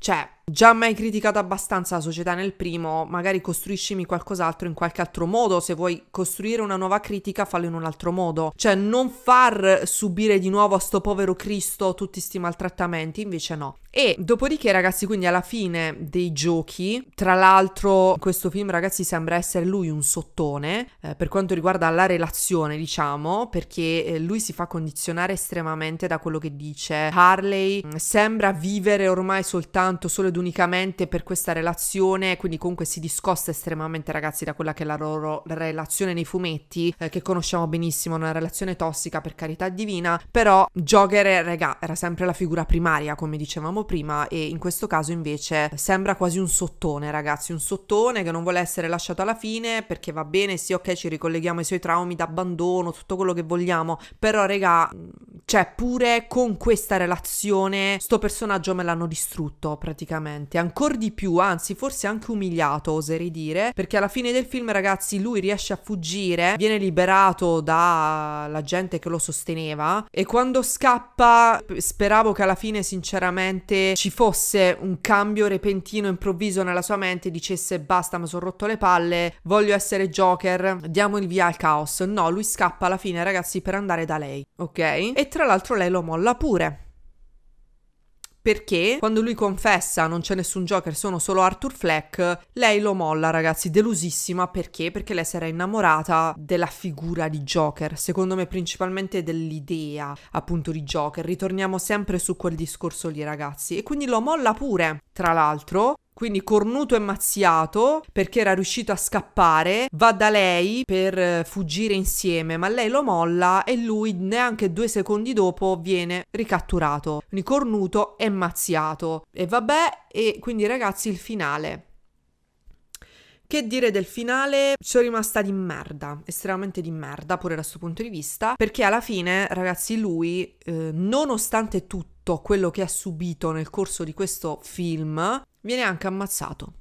cioè Già mai criticato abbastanza la società nel primo, magari costruiscimi qualcos'altro in qualche altro modo, se vuoi costruire una nuova critica fallo in un altro modo, cioè non far subire di nuovo a sto povero Cristo tutti sti maltrattamenti, invece no. E dopodiché ragazzi, quindi alla fine dei giochi, tra l'altro questo film ragazzi sembra essere lui un sottone eh, per quanto riguarda la relazione, diciamo, perché eh, lui si fa condizionare estremamente da quello che dice. Harley mm, sembra vivere ormai soltanto solo ed unicamente per questa relazione, quindi comunque si discosta estremamente ragazzi da quella che è la loro relazione nei fumetti, eh, che conosciamo benissimo, una relazione tossica per carità divina, però Joker regà, era sempre la figura primaria come dicevamo prima e in questo caso invece sembra quasi un sottone ragazzi, un sottone che non vuole essere lasciato alla fine perché va bene, sì ok ci ricolleghiamo ai suoi traumi d'abbandono, tutto quello che vogliamo, però regà, cioè, pure con questa relazione, sto personaggio me l'hanno distrutto praticamente. Ancora di più, anzi, forse anche umiliato, oserei dire. Perché alla fine del film, ragazzi, lui riesce a fuggire, viene liberato dalla gente che lo sosteneva. E quando scappa, speravo che alla fine, sinceramente, ci fosse un cambio repentino, improvviso nella sua mente. Dicesse: Basta, mi sono rotto le palle, voglio essere Joker, diamo il via al caos. No, lui scappa alla fine, ragazzi, per andare da lei, ok? E tra tra l'altro lei lo molla pure. Perché quando lui confessa non c'è nessun Joker, sono solo Arthur Fleck, lei lo molla, ragazzi, delusissima. Perché? Perché lei si era innamorata della figura di Joker, secondo me principalmente dell'idea appunto di Joker. Ritorniamo sempre su quel discorso lì, ragazzi. E quindi lo molla pure, tra l'altro, quindi cornuto e mazziato perché era riuscito a scappare, va da lei per eh, fuggire insieme, ma lei lo molla e lui neanche due secondi dopo viene ricatturato. Quindi cornuto e mazziato. E vabbè, e quindi ragazzi il finale. Che dire del finale? sono rimasta di merda, estremamente di merda pure da questo punto di vista, perché alla fine, ragazzi, lui, eh, nonostante tutto, tutto quello che ha subito nel corso di questo film, viene anche ammazzato.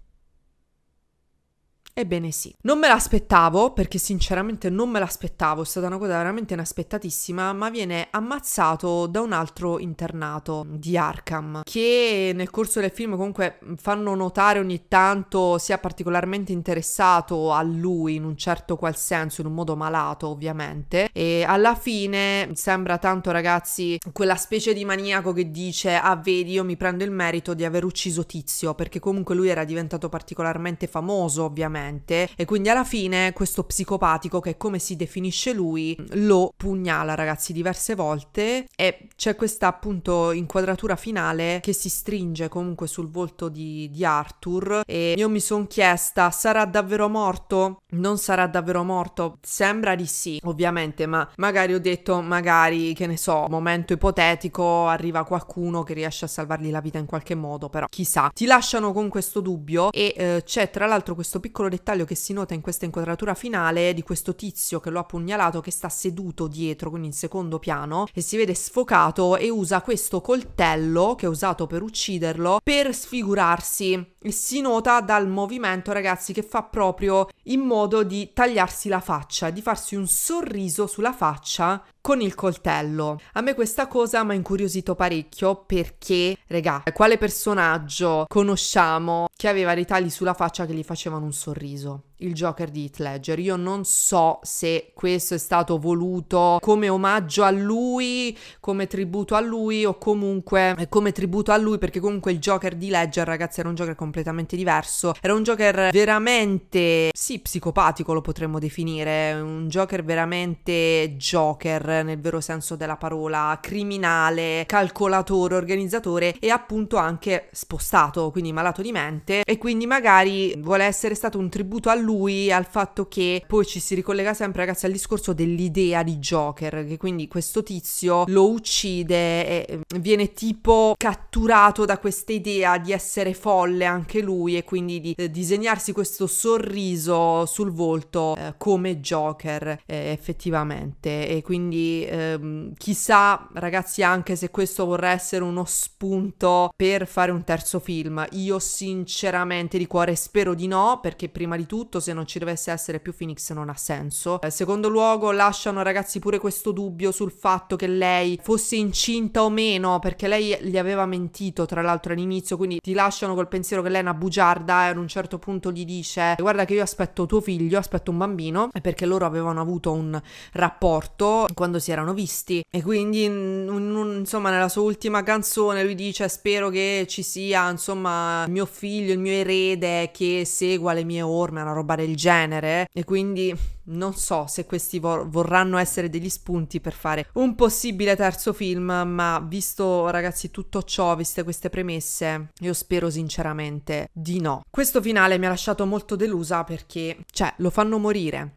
Ebbene sì, non me l'aspettavo perché sinceramente non me l'aspettavo, è stata una cosa veramente inaspettatissima, ma viene ammazzato da un altro internato di Arkham che nel corso del film comunque fanno notare ogni tanto sia particolarmente interessato a lui in un certo qual senso, in un modo malato ovviamente e alla fine sembra tanto ragazzi quella specie di maniaco che dice ah vedi io mi prendo il merito di aver ucciso Tizio perché comunque lui era diventato particolarmente famoso ovviamente presente e quindi alla fine questo psicopatico che è come si definisce lui lo pugnala ragazzi diverse volte e c'è questa appunto inquadratura finale che si stringe comunque sul volto di, di Arthur e io mi sono chiesta sarà davvero morto? Non sarà davvero morto? Sembra di sì ovviamente ma magari ho detto magari che ne so momento ipotetico arriva qualcuno che riesce a salvargli la vita in qualche modo però chissà ti lasciano con questo dubbio e eh, c'è tra l'altro questo piccolo dettaglio che si nota in questa inquadratura finale è di questo tizio che lo ha pugnalato che sta seduto dietro, quindi in secondo piano, e si vede sfocato e usa questo coltello che è usato per ucciderlo per sfigurarsi e si nota dal movimento, ragazzi, che fa proprio in modo di tagliarsi la faccia, di farsi un sorriso sulla faccia con il coltello. A me questa cosa mi ha incuriosito parecchio perché, regà, quale personaggio conosciamo che aveva dei tagli sulla faccia che gli facevano un sorriso? il Joker di Heath Ledger. Io non so se questo è stato voluto come omaggio a lui, come tributo a lui o comunque eh, come tributo a lui perché comunque il Joker di Ledger, ragazzi, era un Joker completamente diverso. Era un Joker veramente, sì, psicopatico lo potremmo definire, un Joker veramente Joker nel vero senso della parola, criminale, calcolatore, organizzatore e appunto anche spostato, quindi malato di mente e quindi magari vuole essere stato un tributo a lui lui al fatto che poi ci si ricollega sempre ragazzi al discorso dell'idea di Joker, che quindi questo tizio lo uccide e eh, viene tipo catturato da questa idea di essere folle anche lui e quindi di eh, disegnarsi questo sorriso sul volto eh, come Joker eh, effettivamente e quindi ehm, chissà ragazzi anche se questo vorrà essere uno spunto per fare un terzo film, io sinceramente di cuore spero di no perché prima di tutto soprattutto se non ci dovesse essere più Phoenix non ha senso. Eh, secondo luogo lasciano ragazzi pure questo dubbio sul fatto che lei fosse incinta o meno, perché lei gli aveva mentito tra l'altro all'inizio, quindi ti lasciano col pensiero che lei è una bugiarda e eh, ad un certo punto gli dice guarda che io aspetto tuo figlio, aspetto un bambino, perché loro avevano avuto un rapporto quando si erano visti e quindi mm, insomma nella sua ultima canzone lui dice spero che ci sia insomma il mio figlio, il mio erede che segua le mie orme, una roba rubare il genere e quindi non so se questi vor- vorranno essere degli spunti per fare un possibile terzo film, ma visto ragazzi tutto ciò, viste queste premesse, io spero sinceramente di no. Questo finale mi ha lasciato molto delusa perché, cioè, lo fanno morire,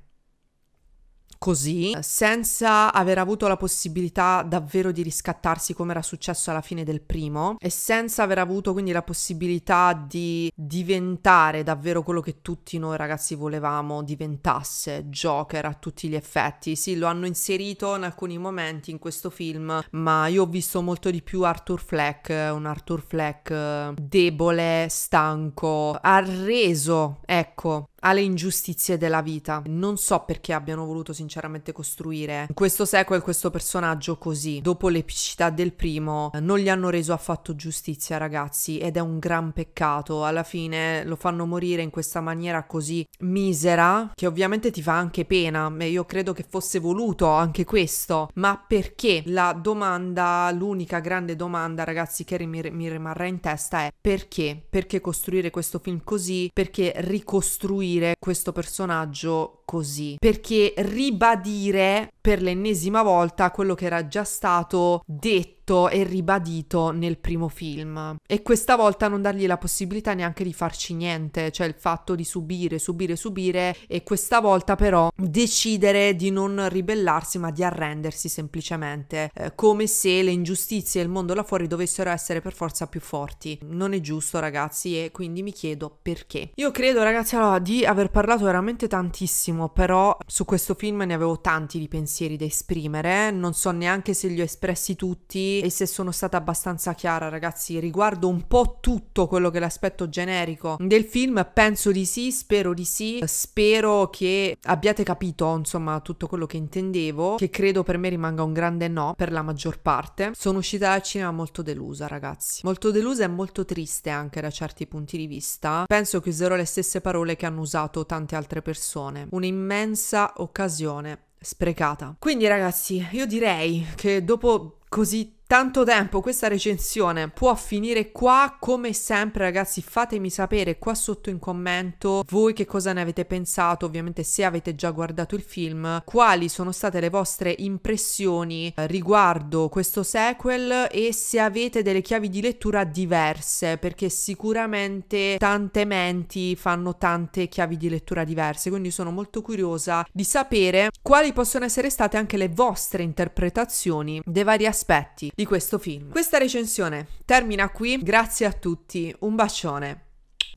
così, senza aver avuto la possibilità davvero di riscattarsi come era successo alla fine del primo e senza aver avuto quindi la possibilità di diventare davvero quello che tutti noi ragazzi volevamo diventasse, Joker a tutti gli effetti. Sì, lo hanno inserito in alcuni momenti in questo film, ma io ho visto molto di più Arthur Fleck, un Arthur Fleck eh, debole, stanco, arreso, ecco, alle ingiustizie della vita. Non so perché abbiano voluto sinceramente costruire in questo sequel questo personaggio così. Dopo l'epicità del primo non gli hanno reso affatto giustizia ragazzi ed è un gran peccato. Alla fine lo fanno morire in questa maniera così misera che ovviamente ti fa anche pena. Io credo che fosse voluto anche questo. Ma perché? La domanda, l'unica grande domanda ragazzi che mi, mi rimarrà in testa è perché? Perché costruire questo film così? Perché ricostruire costruire questo personaggio così, perché ribadire per l'ennesima volta quello che era già stato detto ripetuto e ribadito nel primo film. E questa volta non dargli la possibilità neanche di farci niente, cioè il fatto di subire, subire, subire e questa volta però decidere di non ribellarsi ma di arrendersi semplicemente, eh, come se le ingiustizie e il mondo là fuori dovessero essere per forza più forti. Non è giusto ragazzi e quindi mi chiedo perché. Io credo ragazzi allora, di aver parlato veramente tantissimo, però su questo film ne avevo tanti di pensieri da esprimere, non so neanche se li ho espressi tutti, e se sono stata abbastanza chiara ragazzi riguardo un po' tutto quello che è l'aspetto generico del film penso di sì spero di sì spero che abbiate capito insomma tutto quello che intendevo che credo per me rimanga un grande no per la maggior parte sono uscita dal cinema molto delusa ragazzi molto delusa e molto triste anche da certi punti di vista penso che userò le stesse parole che hanno usato tante altre persone un'immensa occasione sprecata quindi ragazzi io direi che dopo così tanto tempo questa recensione può finire qua come sempre ragazzi fatemi sapere qua sotto in commento voi che cosa ne avete pensato ovviamente se avete già guardato il film quali sono state le vostre impressioni eh, riguardo questo sequel e se avete delle chiavi di lettura diverse perché sicuramente tante menti fanno tante chiavi di lettura diverse quindi sono molto curiosa di sapere quali possono essere state anche le vostre interpretazioni dei vari aspetti di questo film. Questa recensione termina qui, grazie a tutti, un bacione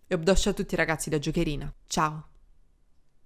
e obdoscio a tutti ragazzi da Giocherina, ciao!